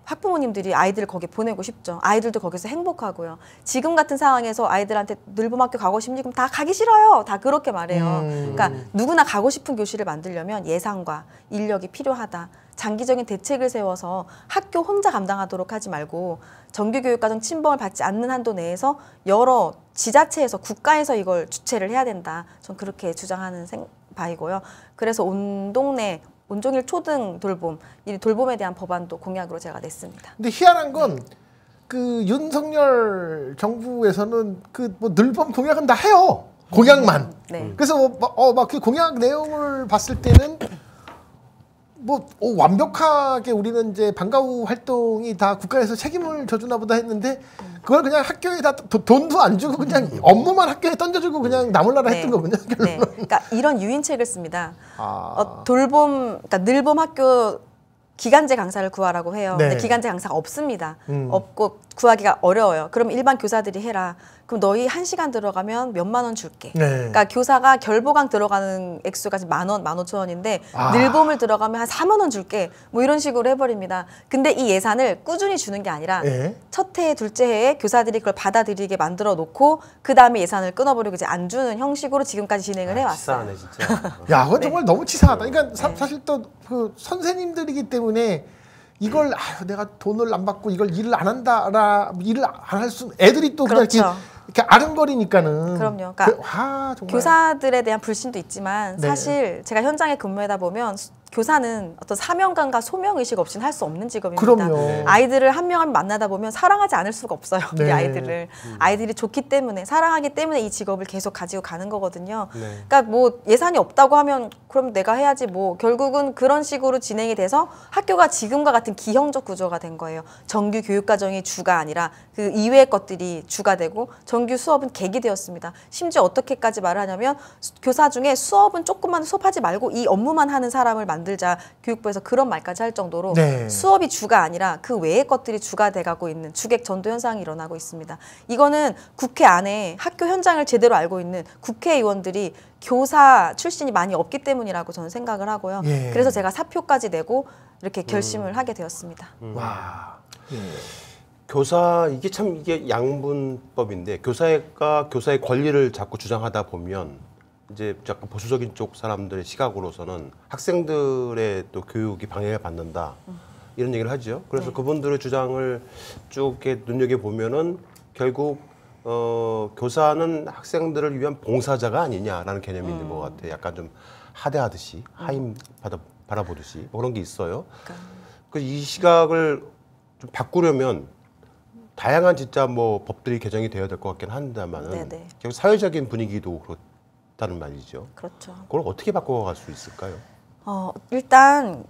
학부모님들이 아이들을 거기에 보내고 싶죠. 아이들도 거기서 행복하고요. 지금 같은 상황에서 아이들한테 늘봄학교 가고 싶니? 그럼 다 가기 싫어요. 다 그렇게 말해요. 음. 그러니까 누구나 가고 싶은 교실을 만들려면 예산과 인력이 필요하다. 장기적인 대책을 세워서 학교 혼자 감당하도록 하지 말고 정규교육과정 침범을 받지 않는 한도 내에서 여러 지자체에서 국가에서 이걸 주체를 해야 된다. 전 그렇게 주장하는 생, 바이고요. 그래서 온 동네 온종일 초등 돌봄 이 돌봄에 대한 법안도 공약으로 제가 냈습니다. 근데 희한한 건. 그 윤석열 정부에서는 그뭐늘봄 공약은 다 해요. 공약만. 네. 그래서 뭐, 어, 막 그 공약 내용을 봤을 때는 뭐 오, 어, 완벽하게 우리는 이제 방과후 활동이 다 국가에서 책임을 져주나 보다 했는데 그걸 그냥 학교에다 도, 돈도 안 주고 그냥 음. 업무만 학교에 던져주고 그냥 나몰라라 네. 했던 거군요. 네. 그러니까 이런 유인책을 씁니다. 아... 어, 돌봄, 그러니까 늘봄 학교 기간제 강사를 구하라고 해요. 네. 근데 기간제 강사가 없습니다. 음. 없고 구하기가 어려워요. 그럼 일반 교사들이 해라. 그럼 너희 한 시간 들어가면 몇 만 원 줄게. 네. 그러니까 교사가 결보강 들어가는 액수가 지금 만 원, 만 오천 원인데 아. 늘봄을 들어가면 한 4만 원 줄게. 뭐 이런 식으로 해버립니다. 근데 이 예산을 꾸준히 주는 게 아니라 네. 예. 첫해 둘째 해에 교사들이 그걸 받아들이게 만들어 놓고 그 다음에 예산을 끊어버리고 이제 안 주는 형식으로 지금까지 진행을 아, 해왔어요. 치사하네 진짜. 야, 그건 정말 네. 너무 치사하다. 그러니까 사, 네. 사실 또 그 선생님들이기 때문에 이걸 아유, 내가 돈을 안 받고 이걸 일을 안 한다라 일을 안 할수 애들이 또 그렇죠. 그냥 이렇게 아른거리니까는 그럼요. 그, 그러니까 그, 아, 와, 교사들에 대한 불신도 있지만 네. 사실 제가 현장에 근무하다 보면 교사는 어떤 사명감과 소명의식 없이는 할 수 없는 직업입니다. 그럼요. 네. 아이들을 한 명한명 만나다 보면 사랑하지 않을 수가 없어요. 네. 우리 아이들을. 음. 아이들이 좋기 때문에 사랑하기 때문에 이 직업을 계속 가지고 가는 거거든요. 네. 그러니까 뭐 예산이 없다고 하면 그럼 내가 해야지 뭐 결국은 그런 식으로 진행이 돼서 학교가 지금과 같은 기형적 구조가 된 거예요. 정규 교육과정이 주가 아니라 그 이외의 것들이 주가 되고 정규 수업은 객이 되었습니다. 심지어 어떻게까지 말 하냐면 교사 중에 수업은 조금만 수업하지 말고 이 업무만 하는 사람을 만들 만들자 교육부에서 그런 말까지 할 정도로 네. 수업이 주가 아니라 그 외의 것들이 주가 돼가고 있는 주객 전도 현상이 일어나고 있습니다. 이거는 국회 안에 학교 현장을 제대로 알고 있는 국회의원들이 교사 출신이 많이 없기 때문이라고 저는 생각을 하고요. 예. 그래서 제가 사표까지 내고 이렇게 음. 결심을 음. 하게 되었습니다. 음. 와. 예. 교사 이게 참 이게 양분법인데 교사가 교사의 권리를 자꾸 주장하다 보면 이제 약간 보수적인 쪽 사람들의 시각으로서는 학생들의 또 교육이 방해가 받는다 음. 이런 얘기를 하죠. 그래서 네. 그분들의 주장을 쭉 이렇게 눈여겨 보면은 결국 어, 교사는 학생들을 위한 봉사자가 아니냐라는 개념이 음. 있는 것 음. 같아요. 약간 좀 하대하듯이 하임 받아 바라보듯이 뭐 그런 게 있어요. 그러니까. 그이 시각을 좀 바꾸려면 다양한 진짜 뭐 법들이 개정이 되어야 될 것 같긴 한데다만은 네, 네. 결국 사회적인 분위기도 그렇. 다는 말이죠. 그렇죠. 그걸 어떻게 바꿔갈 수 있을까요? 어, 일단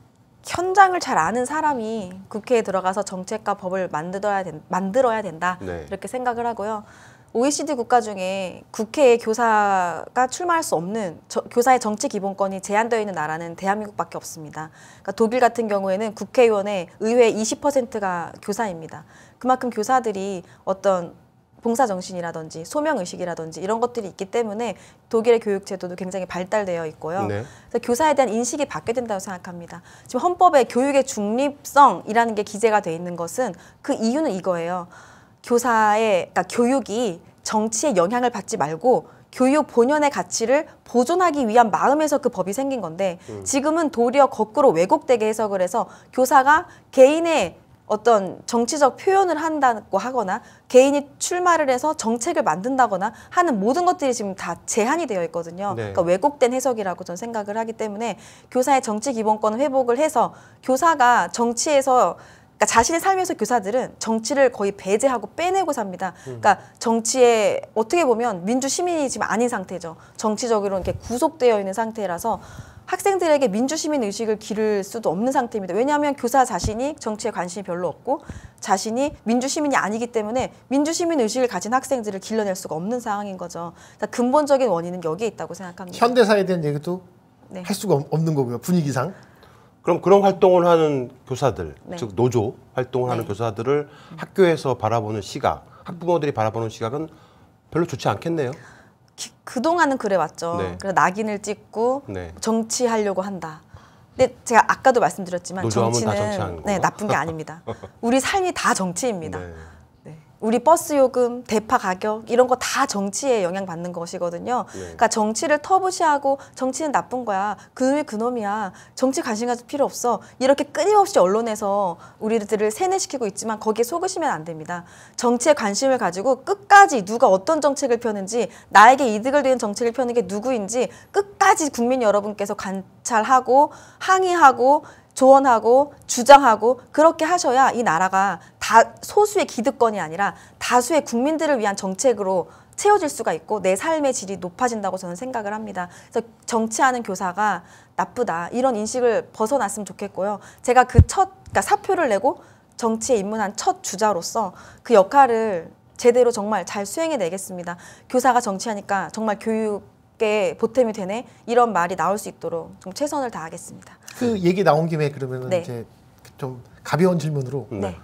현장을 잘 아는 사람이 국회에 들어가서 정책과 법을 만들어야, 된, 만들어야 된다 네. 이렇게 생각을 하고요. OECD 국가 중에 국회에 교사가 출마할 수 없는 저, 교사의 정치 기본권이 제한되어 있는 나라는 대한민국밖에 없습니다. 그러니까 독일 같은 경우에는 국회의원의 의회 20%가 교사입니다. 그만큼 교사들이 어떤 봉사정신이라든지 소명의식이라든지 이런 것들이 있기 때문에 독일의 교육제도도 굉장히 발달되어 있고요. 네. 그래서 교사에 대한 인식이 바뀌어 된다고 생각합니다. 지금 헌법에 교육의 중립성이라는 게 기재가 돼 있는 것은 그 이유는 이거예요. 교사의, 그러니까 교육이 정치에 영향을 받지 말고 교육 본연의 가치를 보존하기 위한 마음에서 그 법이 생긴 건데 음. 지금은 도리어 거꾸로 왜곡되게 해석을 해서 교사가 개인의 어떤 정치적 표현을 한다고 하거나 개인이 출마를 해서 정책을 만든다거나 하는 모든 것들이 지금 다 제한이 되어 있거든요. 네. 그러니까 왜곡된 해석이라고 저는 생각을 하기 때문에 교사의 정치 기본권을 회복을 해서 교사가 정치에서 그러니까 자신의 삶에서 교사들은 정치를 거의 배제하고 빼내고 삽니다. 음. 그러니까 정치에 어떻게 보면 민주 시민이 지금 아닌 상태죠. 정치적으로 이렇게 구속되어 있는 상태라서 학생들에게 민주시민 의식을 기를 수도 없는 상태입니다. 왜냐하면 교사 자신이 정치에 관심이 별로 없고 자신이 민주시민이 아니기 때문에 민주시민 의식을 가진 학생들을 길러낼 수가 없는 상황인 거죠. 그러니까 근본적인 원인은 여기에 있다고 생각합니다. 현대사에 대한 얘기도 네. 할 수가 없는 거고요. 분위기상. 그럼 그런 활동을 하는 교사들, 네. 즉 노조 활동을 네. 하는 교사들을 학교에서 바라보는 시각, 학부모들이 바라보는 시각은 별로 좋지 않겠네요. 기, 그동안은 그래왔죠. 네. 그래서 낙인을 찍고 네. 정치하려고 한다. 근데 제가 아까도 말씀드렸지만 정치는 네, 나쁜 게 아닙니다. 우리 삶이 다 정치입니다. 네. 우리 버스 요금, 대파 가격 이런 거 다 정치에 영향받는 것이거든요. 네. 그러니까 정치를 터부시하고 정치는 나쁜 거야. 그놈이 그놈이야. 정치 관심 가질 필요 없어. 이렇게 끊임없이 언론에서 우리들을 세뇌시키고 있지만 거기에 속으시면 안 됩니다. 정치에 관심을 가지고 끝까지 누가 어떤 정책을 펴는지 나에게 이득을 되는 정책을 펴는 게 누구인지 끝까지 국민 여러분께서 관찰하고 항의하고 조언하고 주장하고 그렇게 하셔야 이 나라가 다 소수의 기득권이 아니라 다수의 국민들을 위한 정책으로 채워질 수가 있고 내 삶의 질이 높아진다고 저는 생각을 합니다. 그래서 정치하는 교사가 나쁘다 이런 인식을 벗어났으면 좋겠고요. 제가 그첫 그러니까 사표를 내고 정치에 입문한 첫 주자로서 그 역할을 제대로 정말 잘 수행해 내겠습니다. 교사가 정치하니까 정말 교육에 보탬이 되네 이런 말이 나올 수 있도록 좀 최선을 다하겠습니다. 그 얘기 나온 김에 그러면 네. 이제 좀 가벼운 질문으로 네.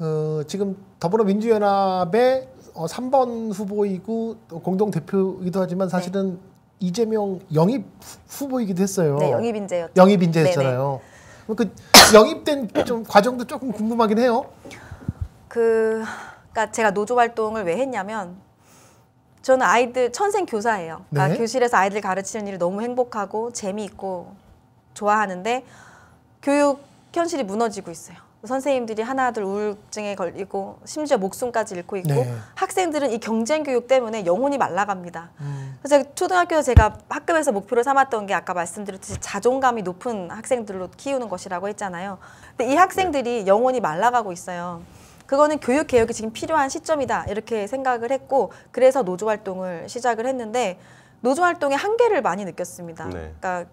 어, 지금 더불어민주연합의 어, 3번 후보이고 공동 대표이기도 하지만 사실은 네. 이재명 영입 후보이기도 했어요. 네, 영입 인재였죠. 영입 인재였잖아요. 네, 네. 그 영입된 좀 과정도 조금 궁금하긴 해요. 그 그러니까 제가 노조 활동을 왜 했냐면 저는 아이들 천생 교사예요. 그러니까 네. 교실에서 아이들 가르치는 일이 너무 행복하고 재미있고 좋아하는데 교육 현실이 무너지고 있어요. 선생님들이 하나둘 우울증에 걸리고 심지어 목숨까지 잃고 있고 네. 학생들은 이 경쟁 교육 때문에 영혼이 말라갑니다. 음. 그래서 초등학교 제가 학급에서 목표를 삼았던 게 아까 말씀드렸듯이 자존감이 높은 학생들로 키우는 것이라고 했잖아요. 근데 이 학생들이 네. 영혼이 말라가고 있어요. 그거는 교육 개혁이 지금 필요한 시점이다 이렇게 생각을 했고 그래서 노조 활동을 시작을 했는데 노조 활동의 한계를 많이 느꼈습니다. 네. 그러니까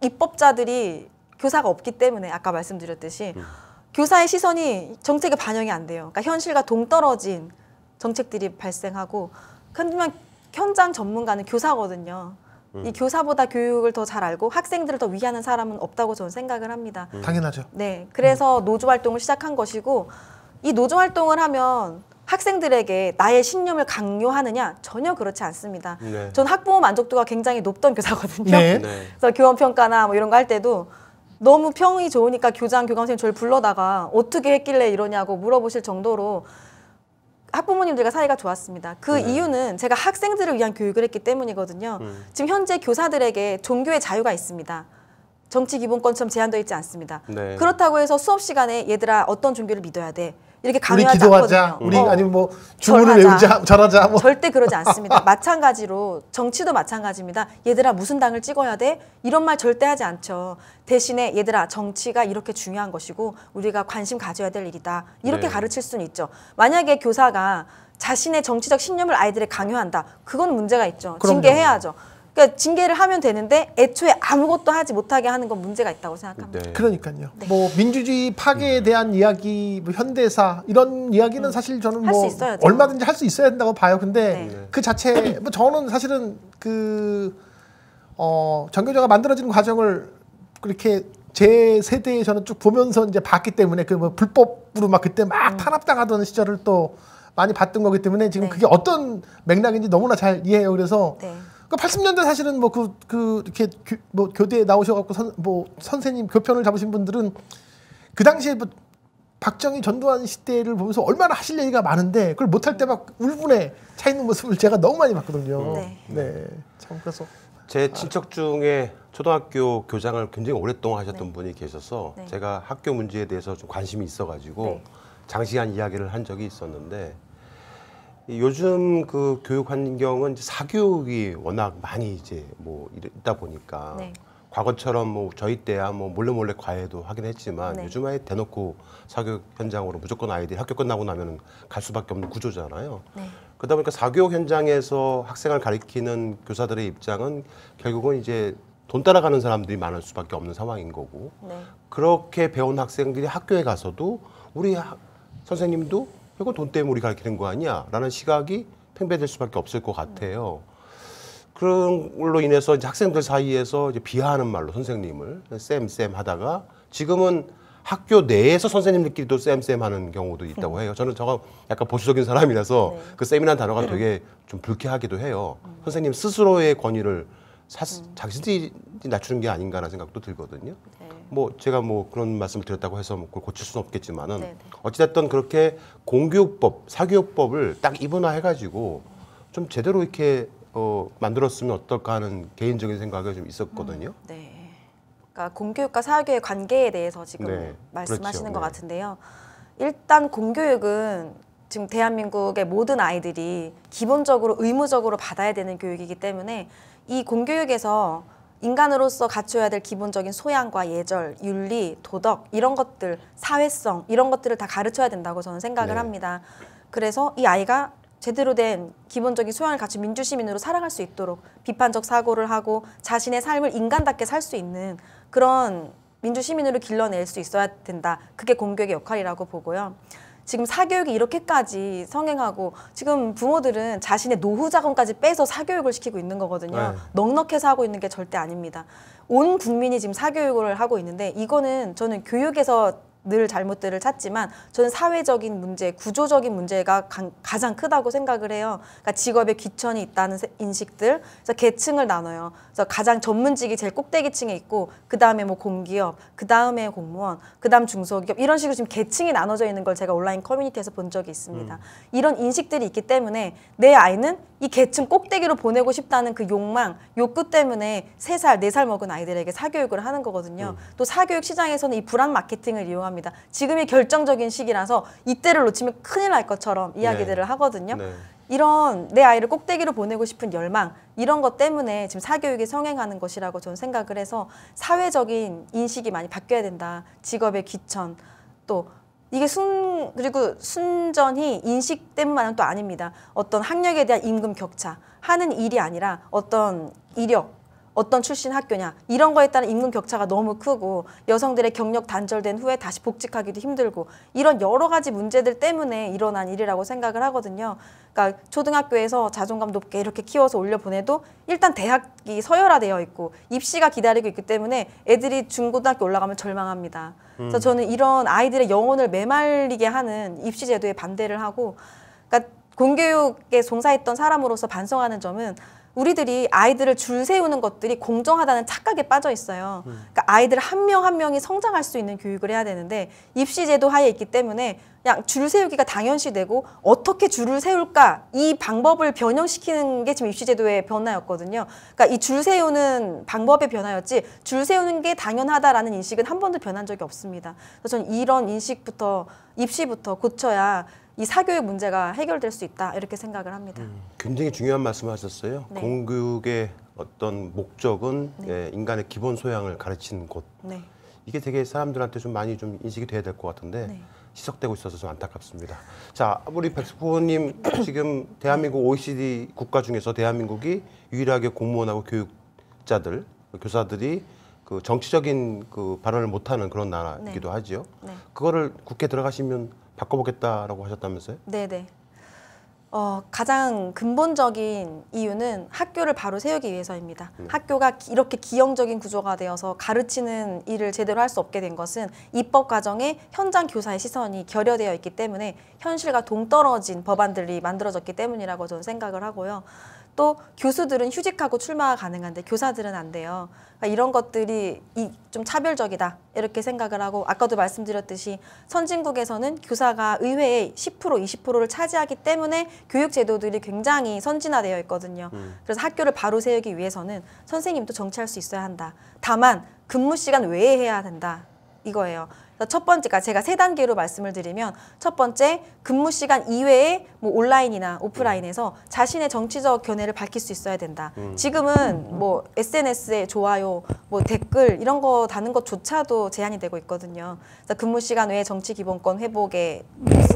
입법자들이 교사가 없기 때문에 아까 말씀드렸듯이 음. 교사의 시선이 정책에 반영이 안 돼요. 그러니까 현실과 동떨어진 정책들이 발생하고 하지만 현장 전문가는 교사거든요. 음. 이 교사보다 교육을 더 잘 알고 학생들을 더 위하는 사람은 없다고 저는 생각을 합니다. 음. 당연하죠. 네, 그래서 음. 노조 활동을 시작한 것이고 이 노조 활동을 하면 학생들에게 나의 신념을 강요하느냐 전혀 그렇지 않습니다. 네. 전 학부모 만족도가 굉장히 높던 교사거든요. 네. 네. 그래서 교원 평가나 뭐 이런 거 할 때도 너무 평이 좋으니까 교장, 교감 선생님 저를 불러다가 어떻게 했길래 이러냐고 물어보실 정도로 학부모님들과 사이가 좋았습니다. 그 네. 이유는 제가 학생들을 위한 교육을 했기 때문이거든요. 음. 지금 현재 교사들에게 종교의 자유가 있습니다. 정치 기본권처럼 제한되어 있지 않습니다. 네. 그렇다고 해서 수업 시간에 얘들아 어떤 종교를 믿어야 돼. 이렇게 강요하지 우리 기도하자, 않거든요. 우리 어, 아니면 뭐 주문을 외우자, 절하자. 뭐. 절대 그러지 않습니다. 마찬가지로 정치도 마찬가지입니다. 얘들아 무슨 당을 찍어야 돼? 이런 말 절대 하지 않죠. 대신에 얘들아 정치가 이렇게 중요한 것이고 우리가 관심 가져야 될 일이다. 이렇게 네. 가르칠 수는 있죠. 만약에 교사가 자신의 정치적 신념을 아이들에 강요한다. 그건 문제가 있죠. 그럼요. 징계해야죠. 그러니까 징계를 하면 되는데 애초에 아무것도 하지 못하게 하는 건 문제가 있다고 생각합니다. 네. 그러니까요. 네. 뭐 민주주의 파괴에 음. 대한 이야기, 뭐 현대사 이런 이야기는 음. 사실 저는 뭐 얼마든지 할 수 있어야 된다고 봐요. 근데 네. 그 자체 뭐 저는 사실은 그 어, 정교조가 만들어지는 과정을 그렇게 제 세대에 저는 쭉 보면서 이제 봤기 때문에 그뭐 불법으로 막 그때 막 음. 탄압당하던 시절을 또 많이 봤던 거기 때문에 지금 네. 그게 어떤 맥락인지 너무나 잘 이해해요. 그래서 네. 그러니까 뭐 그 80년대 사실은 뭐 그 그 이렇게 교, 뭐 교대에 나오셔갖고 선, 뭐 선생님 교편을 잡으신 분들은 그 당시에 뭐 박정희 전두환 시대를 보면서 얼마나 하실 얘기가 많은데 그걸 못할 때 막 울분에 차 있는 모습을 제가 너무 많이 봤거든요. 음. 네. 네. 참 그래서 제 친척 중에 초등학교 교장을 굉장히 오랫동안 하셨던 네. 분이 계셔서 네. 제가 학교 문제에 대해서 좀 관심이 있어가지고 네. 장시간 이야기를 한 적이 있었는데 요즘 그 교육 환경은 사교육이 워낙 많이 이제 뭐 있다 보니까 네. 과거처럼 뭐 저희 때야 뭐 몰래 몰래 과외도 하긴 했지만 네. 요즘 아예 대놓고 사교육 현장으로 무조건 아이들이 학교 끝나고 나면 갈 수밖에 없는 구조잖아요. 네. 그러다 보니까 사교육 현장에서 학생을 가리키는 교사들의 입장은 결국은 이제 돈 따라가는 사람들이 많을 수밖에 없는 상황인 거고 네. 그렇게 배운 학생들이 학교에 가서도 우리 하, 선생님도 이건 돈 때문에 우리가 이렇게 된거 아니야라는 시각이 팽배될 수밖에 없을 것 같아요. 그런 걸로 인해서 이제 학생들 사이에서 이제 비하하는 말로 선생님을 쌤쌤 하다가 지금은 학교 내에서 선생님들끼리도 쌤쌤 하는 경우도 있다고 해요. 저는 저가 약간 보수적인 사람이라서 네. 그 쌤이라는 단어가 네. 되게 좀 불쾌하기도 해요. 음. 선생님 스스로의 권위를 사, 음. 자신들이 낮추는 게 아닌가라는 생각도 들거든요. 네. 뭐 제가 뭐 그런 말씀을 드렸다고 해서 뭐 그걸 고칠 수는 없겠지만은 네네. 네. 어찌됐든 그렇게 공교육법, 사교육법을 딱 입원화해가지고 좀 제대로 이렇게 어, 만들었으면 어떨까 하는 개인적인 생각이 좀 있었거든요. 음, 네. 그러니까 공교육과 사교의 육 관계에 대해서 지금 네, 말씀하시는 그렇죠. 것 네. 같은데요. 일단 공교육은 지금 대한민국의 모든 아이들이 기본적으로 의무적으로 받아야 되는 교육이기 때문에 이 공교육에서 인간으로서 갖춰야 될 기본적인 소양과 예절, 윤리, 도덕 이런 것들, 사회성 이런 것들을 다 가르쳐야 된다고 저는 생각을 네. 합니다. 그래서 이 아이가 제대로 된 기본적인 소양을 갖춘 민주시민으로 살아갈 수 있도록 비판적 사고를 하고 자신의 삶을 인간답게 살 수 있는 그런 민주시민으로 길러낼 수 있어야 된다. 그게 공격의 역할이라고 보고요. 지금 사교육이 이렇게까지 성행하고 지금 부모들은 자신의 노후 자금까지 빼서 사교육을 시키고 있는 거거든요. 네. 넉넉해서 하고 있는 게 절대 아닙니다. 온 국민이 지금 사교육을 하고 있는데 이거는 저는 교육에서 늘 잘못들을 찾지만 저는 사회적인 문제, 구조적인 문제가 가장 크다고 생각을 해요. 그러니까 직업에 귀천이 있다는 인식들, 그래서 계층을 나눠요. 그래서 가장 전문직이 제일 꼭대기층에 있고 그 다음에 뭐 공기업, 그 다음에 공무원, 그 다음 중소기업 이런 식으로 지금 계층이 나눠져 있는 걸 제가 온라인 커뮤니티에서 본 적이 있습니다. 음. 이런 인식들이 있기 때문에 내 아이는 이 계층 꼭대기로 보내고 싶다는 그 욕망, 욕구 때문에 세살네살 네 먹은 아이들에게 사교육을 하는 거거든요. 음. 또 사교육 시장에서는 이 불안 마케팅을 이용합니다. 지금이 결정적인 시기라서 이때를 놓치면 큰일 날 것처럼 네. 이야기들을 네. 하거든요. 네. 이런 내 아이를 꼭대기로 보내고 싶은 열망 이런 것 때문에 지금 사교육이 성행하는 것이라고 저는 생각을 해서 사회적인 인식이 많이 바뀌어야 된다. 직업의 귀천 또 이게 순 그리고 순전히 인식 때문만은 또 아닙니다. 어떤 학력에 대한 임금 격차 하는 일이 아니라 어떤 이력 어떤 출신 학교냐 이런 거에 따른 임금 격차가 너무 크고 여성들의 경력 단절된 후에 다시 복직하기도 힘들고 이런 여러 가지 문제들 때문에 일어난 일이라고 생각을 하거든요. 그러니까 초등학교에서 자존감 높게 이렇게 키워서 올려보내도 일단 대학이 서열화되어 있고 입시가 기다리고 있기 때문에 애들이 중고등학교 올라가면 절망합니다. 그래서 저는 이런 아이들의 영혼을 메말리게 하는 입시 제도에 반대를 하고 그러니까 공교육에 종사했던 사람으로서 반성하는 점은 우리들이 아이들을 줄 세우는 것들이 공정하다는 착각에 빠져 있어요. 그러니까 아이들 한 명 한 명이 성장할 수 있는 교육을 해야 되는데 입시제도 하에 있기 때문에 그냥 줄 세우기가 당연시 되고 어떻게 줄을 세울까 이 방법을 변형시키는 게 지금 입시제도의 변화였거든요. 그러니까 이 줄 세우는 방법의 변화였지 줄 세우는 게 당연하다라는 인식은 한 번도 변한 적이 없습니다. 그래서 저는 이런 인식부터 입시부터 고쳐야 이 사교육 문제가 해결될 수 있다 이렇게 생각을 합니다. 음, 굉장히 중요한 말씀하셨어요. 네. 공교육의 어떤 목적은 네. 예, 인간의 기본 소양을 가르치는 곳. 네. 이게 되게 사람들한테 좀 많이 좀 인식이 돼야 될 것 같은데 네. 희석되고 있어서 좀 안타깝습니다. 자, 우리 백스포님 지금 대한민국 OECD 국가 중에서 대한민국이 유일하게 공무원하고 교육자들, 교사들이 그 정치적인 그 발언을 못하는 그런 나라이기도 네. 하지요. 네. 그거를 국회 들어가시면 바꿔보겠다라고 하셨다면서요? 네네. 네. 어, 가장 근본적인 이유는 학교를 바로 세우기 위해서입니다. 음. 학교가 이렇게 기형적인 구조가 되어서 가르치는 일을 제대로 할 수 없게 된 것은 입법 과정에 현장 교사의 시선이 결여되어 있기 때문에 현실과 동떨어진 법안들이 만들어졌기 때문이라고 저는 생각을 하고요. 또 교수들은 휴직하고 출마가 가능한데 교사들은 안 돼요. 그러니까 이런 것들이 이, 좀 차별적이다 이렇게 생각을 하고 아까도 말씀드렸듯이 선진국에서는 교사가 의회의 10% 20%를 차지하기 때문에 교육 제도들이 굉장히 선진화되어 있거든요. 음. 그래서 학교를 바로 세우기 위해서는 선생님도 정치할 수 있어야 한다. 다만 근무 시간 외에 해야 된다. 이거예요. 첫 번째가 제가 세 단계로 말씀을 드리면 첫 번째 근무 시간 이외에 뭐 온라인이나 오프라인에서 자신의 정치적 견해를 밝힐 수 있어야 된다. 음. 지금은 뭐 SNS에 좋아요, 뭐 댓글 이런 거 다는 것조차도 제한이 되고 있거든요. 근무 시간 외에 정치 기본권 회복에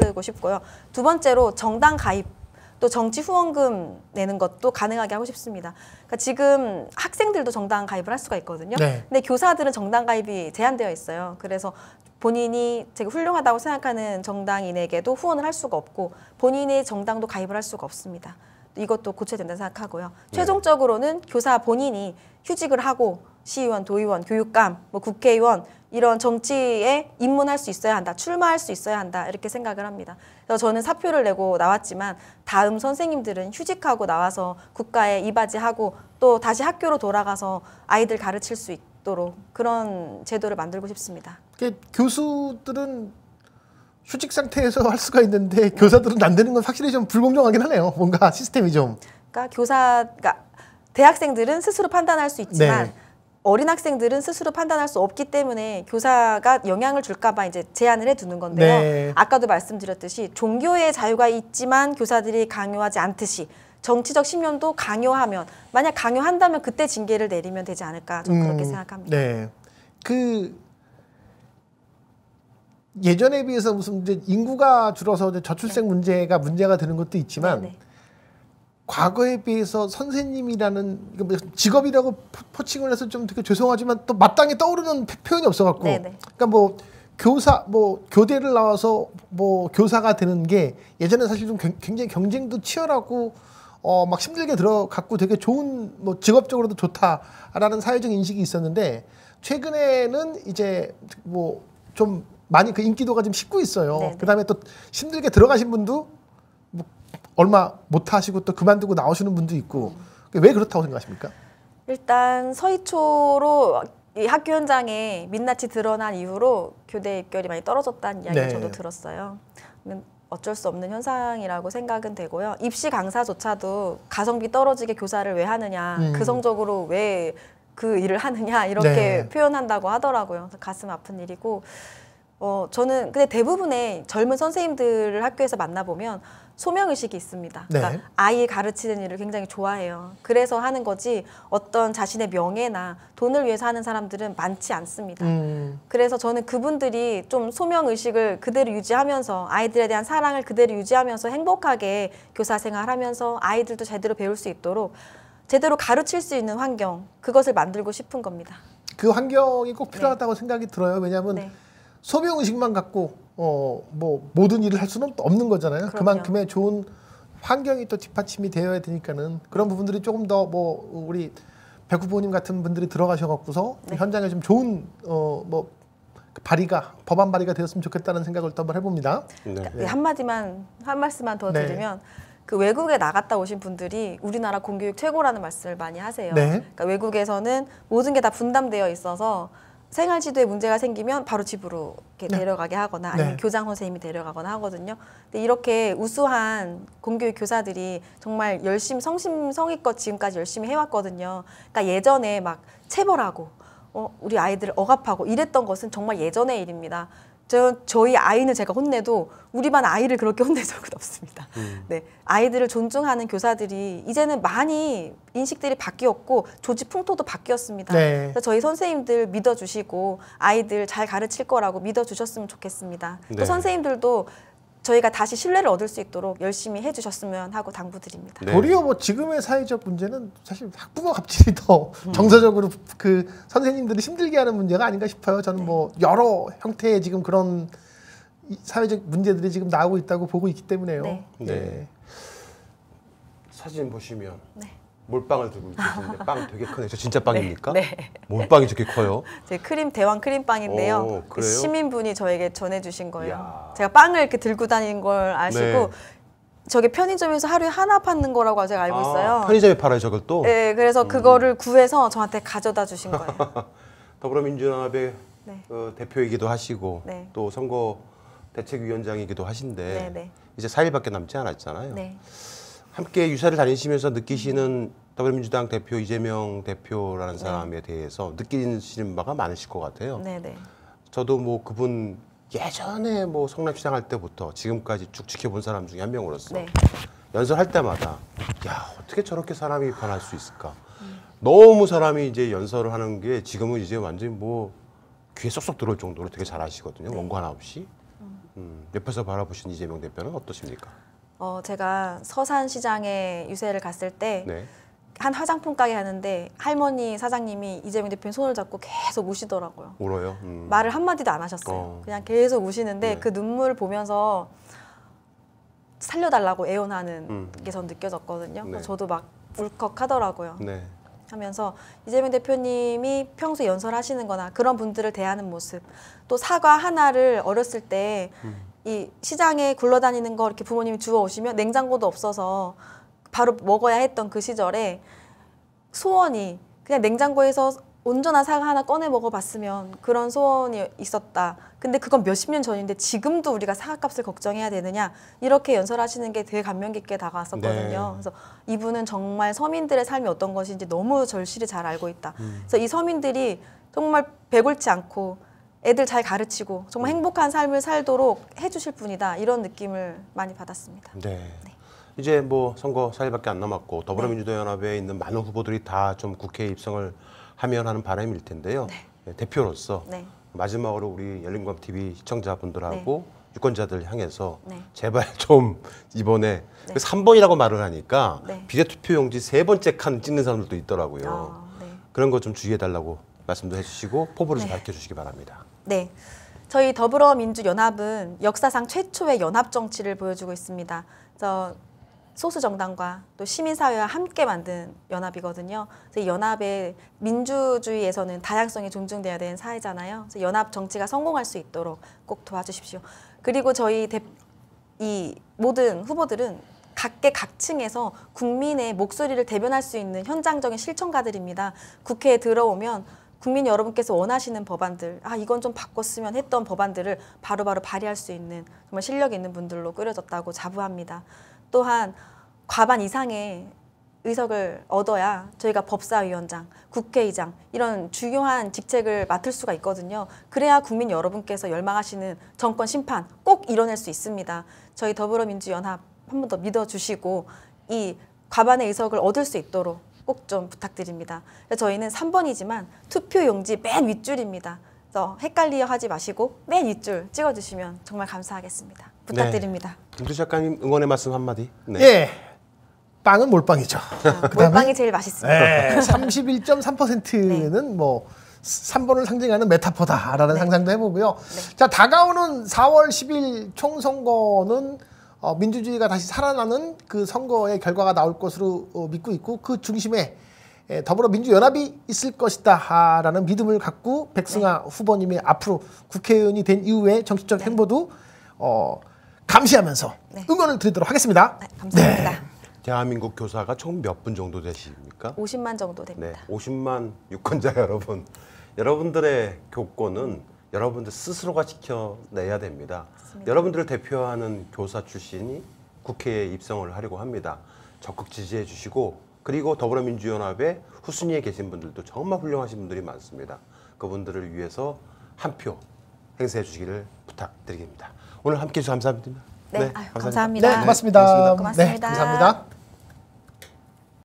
쓰고 싶고요. 두 번째로 정당 가입 또 정치 후원금 내는 것도 가능하게 하고 싶습니다. 그러니까 지금 학생들도 정당 가입을 할 수가 있거든요. 네. 근데 교사들은 정당 가입이 제한되어 있어요. 그래서 본인이 되게 훌륭하다고 생각하는 정당인에게도 후원을 할 수가 없고 본인의 정당도 가입을 할 수가 없습니다. 이것도 고쳐야 된다 고 생각하고요. 네. 최종적으로는 교사 본인이 휴직을 하고 시의원, 도의원, 교육감, 뭐 국회의원 이런 정치에 입문할 수 있어야 한다, 출마할 수 있어야 한다 이렇게 생각을 합니다. 그래서 저는 사표를 내고 나왔지만 다음 선생님들은 휴직하고 나와서 국가에 이바지하고 또 다시 학교로 돌아가서 아이들 가르칠 수 있도록 그런 제도를 만들고 싶습니다. 그 교수들은 휴직 상태에서 할 수가 있는데 네. 교사들은 안 되는 건 확실히 좀 불공정하긴 하네요. 뭔가 시스템이 좀. 그러니까 교사, 가 그러니까 대학생들은 스스로 판단할 수 있지만. 네. 어린 학생들은 스스로 판단할 수 없기 때문에 교사가 영향을 줄까봐 이제 제한을 해두는 건데요. 네. 아까도 말씀드렸듯이 종교의 자유가 있지만 교사들이 강요하지 않듯이 정치적 신념도 강요하면 만약 강요한다면 그때 징계를 내리면 되지 않을까 저는 음, 그렇게 음, 생각합니다. 네, 그 예전에 비해서 무슨 이제 인구가 줄어서 이제 저출생 네. 문제가 문제가 되는 것도 있지만. 네네. 네. 과거에 비해서 선생님이라는 뭐 직업이라고 포칭을 해서 좀 되게 죄송하지만 또 마땅히 떠오르는 표현이 없어갖고 네, 네. 그러니까 뭐 교사 뭐 교대를 나와서 뭐 교사가 되는 게 예전에 사실 좀 굉장히 경쟁도 치열하고 어 막 힘들게 들어갔고 되게 좋은 뭐 직업적으로도 좋다라는 사회적 인식이 있었는데 최근에는 이제 뭐 좀 많이 그 인기도가 좀 식고 있어요. 네, 그다음에 또 힘들게 들어가신 분도 뭐 얼마 못 하시고 또 그만두고 나오시는 분도 있고 왜 그렇다고 생각하십니까? 일단 서희초로 이 학교 현장에 민낯이 드러난 이후로 교대 입결이 많이 떨어졌다는 이야기 네. 저도 들었어요. 어쩔 수 없는 현상이라고 생각은 되고요. 입시 강사조차도 가성비 떨어지게 교사를 왜 하느냐, 음. 그성적으로 왜 그 일을 하느냐 이렇게 네. 표현한다고 하더라고요. 가슴 아픈 일이고, 어 저는 근데 대부분의 젊은 선생님들을 학교에서 만나 보면 소명 의식이 있습니다. 네. 그러니까 아이 가르치는 일을 굉장히 좋아해요. 그래서 하는 거지 어떤 자신의 명예나 돈을 위해서 하는 사람들은 많지 않습니다. 음. 그래서 저는 그분들이 좀 소명 의식을 그대로 유지하면서 아이들에 대한 사랑을 그대로 유지하면서 행복하게 교사 생활하면서 아이들도 제대로 배울 수 있도록 제대로 가르칠 수 있는 환경 그것을 만들고 싶은 겁니다. 그 환경이 꼭 네. 필요하다고 네. 생각이 들어요. 왜냐하면 네. 소명 의식만 갖고 어, 뭐 모든 일을 할 수는 없는 거잖아요. 그럼요. 그만큼의 좋은 환경이 또 뒷받침이 되어야 되니까는 그런 네. 부분들이 조금 더 뭐 우리 백후보님 같은 분들이 들어가셔 갖고서 네. 현장에 좀 좋은 어 뭐 발의가 법안 발의가 되었으면 좋겠다는 생각을 또 한번 해봅니다. 네. 네. 한 마디만 한 말씀만 더 네. 드리면 그 외국에 나갔다 오신 분들이 우리나라 공교육 최고라는 말씀을 많이 하세요. 네. 그러니까 외국에서는 모든 게 다 분담되어 있어서 생활 지도에 문제가 생기면 바로 집으로 이렇게 네. 데려가게 하거나 아니면 네. 교장 선생님이 데려가거나 하거든요. 근데 이렇게 우수한 공교육 교사들이 정말 열심 성심성의껏 지금까지 열심히 해왔거든요. 그러니까 예전에 막 체벌하고 어, 우리 아이들을 억압하고 이랬던 것은 정말 예전의 일입니다. 저, 저희 아이는 제가 혼내도 우리 반 아이를 그렇게 혼낸 적은 없습니다. 음. 네, 아이들을 존중하는 교사들이 이제는 많이 인식들이 바뀌었고 조직 풍토도 바뀌었습니다. 네. 그래서 저희 선생님들 믿어주시고 아이들 잘 가르칠 거라고 믿어주셨으면 좋겠습니다. 네. 또 선생님들도 저희가 다시 신뢰를 얻을 수 있도록 열심히 해주셨으면 하고 당부드립니다. 네. 도리어 뭐 지금의 사회적 문제는 사실 학부모 갑질이 더 음. 정서적으로 그 선생님들이 힘들게 하는 문제가 아닌가 싶어요. 저는 뭐 네. 뭐 여러 형태의 지금 그런 사회적 문제들이 지금 나오고 있다고 보고 있기 때문에요. 네. 네. 예. 사진 보시면 네. 몰빵을 들고 계시는데 빵 되게 크네요. 저 진짜 빵입니까? 네. 네. 빵이 저렇게 커요? 제 크림 대왕 크림 빵인데요. 오, 그 시민분이 저에게 전해주신 거예요. 이야. 제가 빵을 이렇게 들고 다니는 걸 아시고 네. 저게 편의점에서 하루에 하나 파는 거라고 제가 알고 아, 있어요. 편의점에 팔아요 저걸 또? 네, 그래서 음. 그거를 구해서 저한테 가져다 주신 거예요. 더불어민주당합의 네. 어, 대표이기도 하시고 네. 또 선거 대책위원장이기도 하신데 네, 네. 이제 4일밖에 남지 않았잖아요. 네. 함께 유사를 다니시면서 느끼시는 더불어민주당 대표 이재명 대표라는 사람에 대해서 느끼시는 바가 많으실 것 같아요. 네네. 네. 저도 뭐 그분 예전에 뭐 성남시장 할 때부터 지금까지 쭉 지켜본 사람 중에 한 명으로서 네. 연설할 때마다 야 어떻게 저렇게 사람이 변할 수 있을까 너무 사람이 이제 연설을 하는 게 지금은 이제 완전히 뭐 귀에 쏙쏙 들어올 정도로 되게 잘하시거든요 네. 원고 하나 없이 음, 옆에서 바라보신 이재명 대표는 어떠십니까? 어, 제가 서산시장에 유세를 갔을 때 네. 한 화장품 가게 하는데 할머니 사장님이 이재명 대표님 손을 잡고 계속 우시더라고요. 울어요? 음. 말을 한마디도 안 하셨어요. 어. 그냥 계속 우시는데 네. 그 눈물을 보면서 살려달라고 애원하는 음. 게전 느껴졌거든요. 네. 저도 막 울컥하더라고요. 네. 하면서 이재명 대표님이 평소 연설하시는 거나 그런 분들을 대하는 모습 또 사과 하나를 어렸을 때 음. 이 시장에 굴러다니는 거 이렇게 부모님이 주워 오시면 냉장고도 없어서 바로 먹어야 했던 그 시절에 소원이 그냥 냉장고에서 온전한 사과 하나 꺼내 먹어봤으면 그런 소원이 있었다. 근데 그건 몇십 년 전인데 지금도 우리가 사과값을 걱정해야 되느냐 이렇게 연설하시는 게 되게 감명 깊게 다가왔었거든요. 네. 그래서 이분은 정말 서민들의 삶이 어떤 것인지 너무 절실히 잘 알고 있다. 음. 그래서 이 서민들이 정말 배골치 않고 애들 잘 가르치고 정말 음. 행복한 삶을 살도록 해주실 분이다 이런 느낌을 많이 받았습니다. 네. 네. 이제 뭐 선거 4일밖에 안 남았고 네. 더불어민주당연합에 있는 많은 후보들이 다 좀 국회에 입성을 하면 하는 바람일 텐데요. 네. 네 대표로서 네. 마지막으로 우리 열린광 TV 시청자분들하고 네. 유권자들 향해서 네. 제발 좀 이번에 네. 3번이라고 그 말을 하니까 비례투표용지 세 번째 칸 찍는 사람들도 있더라고요. 아, 그런 거 좀 주의해 달라고 말씀도 해주시고 포부를 좀 밝혀주시기 바랍니다. 네. 저희 더불어민주연합은 역사상 최초의 연합 정치를 보여주고 있습니다. 그 소수 정당과 또 시민사회와 함께 만든 연합이거든요. 그래서 이 연합의 민주주의에서는 다양성이 존중돼야 되는 사회잖아요. 그래서 연합 정치가 성공할 수 있도록 꼭 도와주십시오. 그리고 저희 대, 이 모든 후보들은 각계 각층에서 국민의 목소리를 대변할 수 있는 현장적인 실천가들입니다. 국회에 들어오면 국민 여러분께서 원하시는 법안들, 아 이건 좀 바꿨으면 했던 법안들을 바로바로 바로 발의할 수 있는 정말 실력 있는 분들로 꾸려졌다고 자부합니다. 또한 과반 이상의 의석을 얻어야 저희가 법사위원장, 국회의장 이런 중요한 직책을 맡을 수가 있거든요. 그래야 국민 여러분께서 열망하시는 정권 심판 꼭 이뤄낼 수 있습니다. 저희 더불어민주연합 한 번 더 믿어주시고 이 과반의 의석을 얻을 수 있도록 꼭좀 부탁드립니다. 저희는 3번이지만 투표 용지 맨 윗줄입니다. 그래서 헷갈려 하지 마시고 맨 윗줄 찍어주시면 정말 감사하겠습니다. 네. 부탁드립니다. 네. 김수 작가님 응원의 말씀 한마디. 네. 예. 빵은 몰빵이죠. 아, 몰빵이 제일 맛있습니다. 예. 네, 31.3%는 뭐 3번을 상징하는 메타포다라는 네. 상상도 해보고요. 네. 자 다가오는 4월 10일 총선거는 어, 민주주의가 다시 살아나는 그 선거의 결과가 나올 것으로 어, 믿고 있고 그 중심에 에, 더불어민주연합이 있을 것이다라는 아, 믿음을 갖고 백승아 네. 후보님의 앞으로 국회의원이 된 이후에 정치적 네. 행보도 어, 감시하면서 네. 응원을 드리도록 하겠습니다. 네, 감사합니다. 네. 대한민국 교사가 총 몇 분 정도 되십니까? 50만 정도 됩니다. 50만 유권자 여러분, 여러분들의 교권은 여러분들 스스로가 지켜내야 됩니다. 여러분들을 대표하는 교사 출신이 국회에 입성을 하려고 합니다. 적극 지지해 주시고 그리고 더불어민주연합의 후순위에 계신 분들도 정말 훌륭하신 분들이 많습니다. 그분들을 위해서 한 표 행사해 주시기를 부탁드립니다. 오늘 함께해 주셔서 감사합니다. 네, 네 아유, 감사합니다. 감사합니다. 네, 고맙습니다. 네, 고맙습니다. 네, 감사합니다.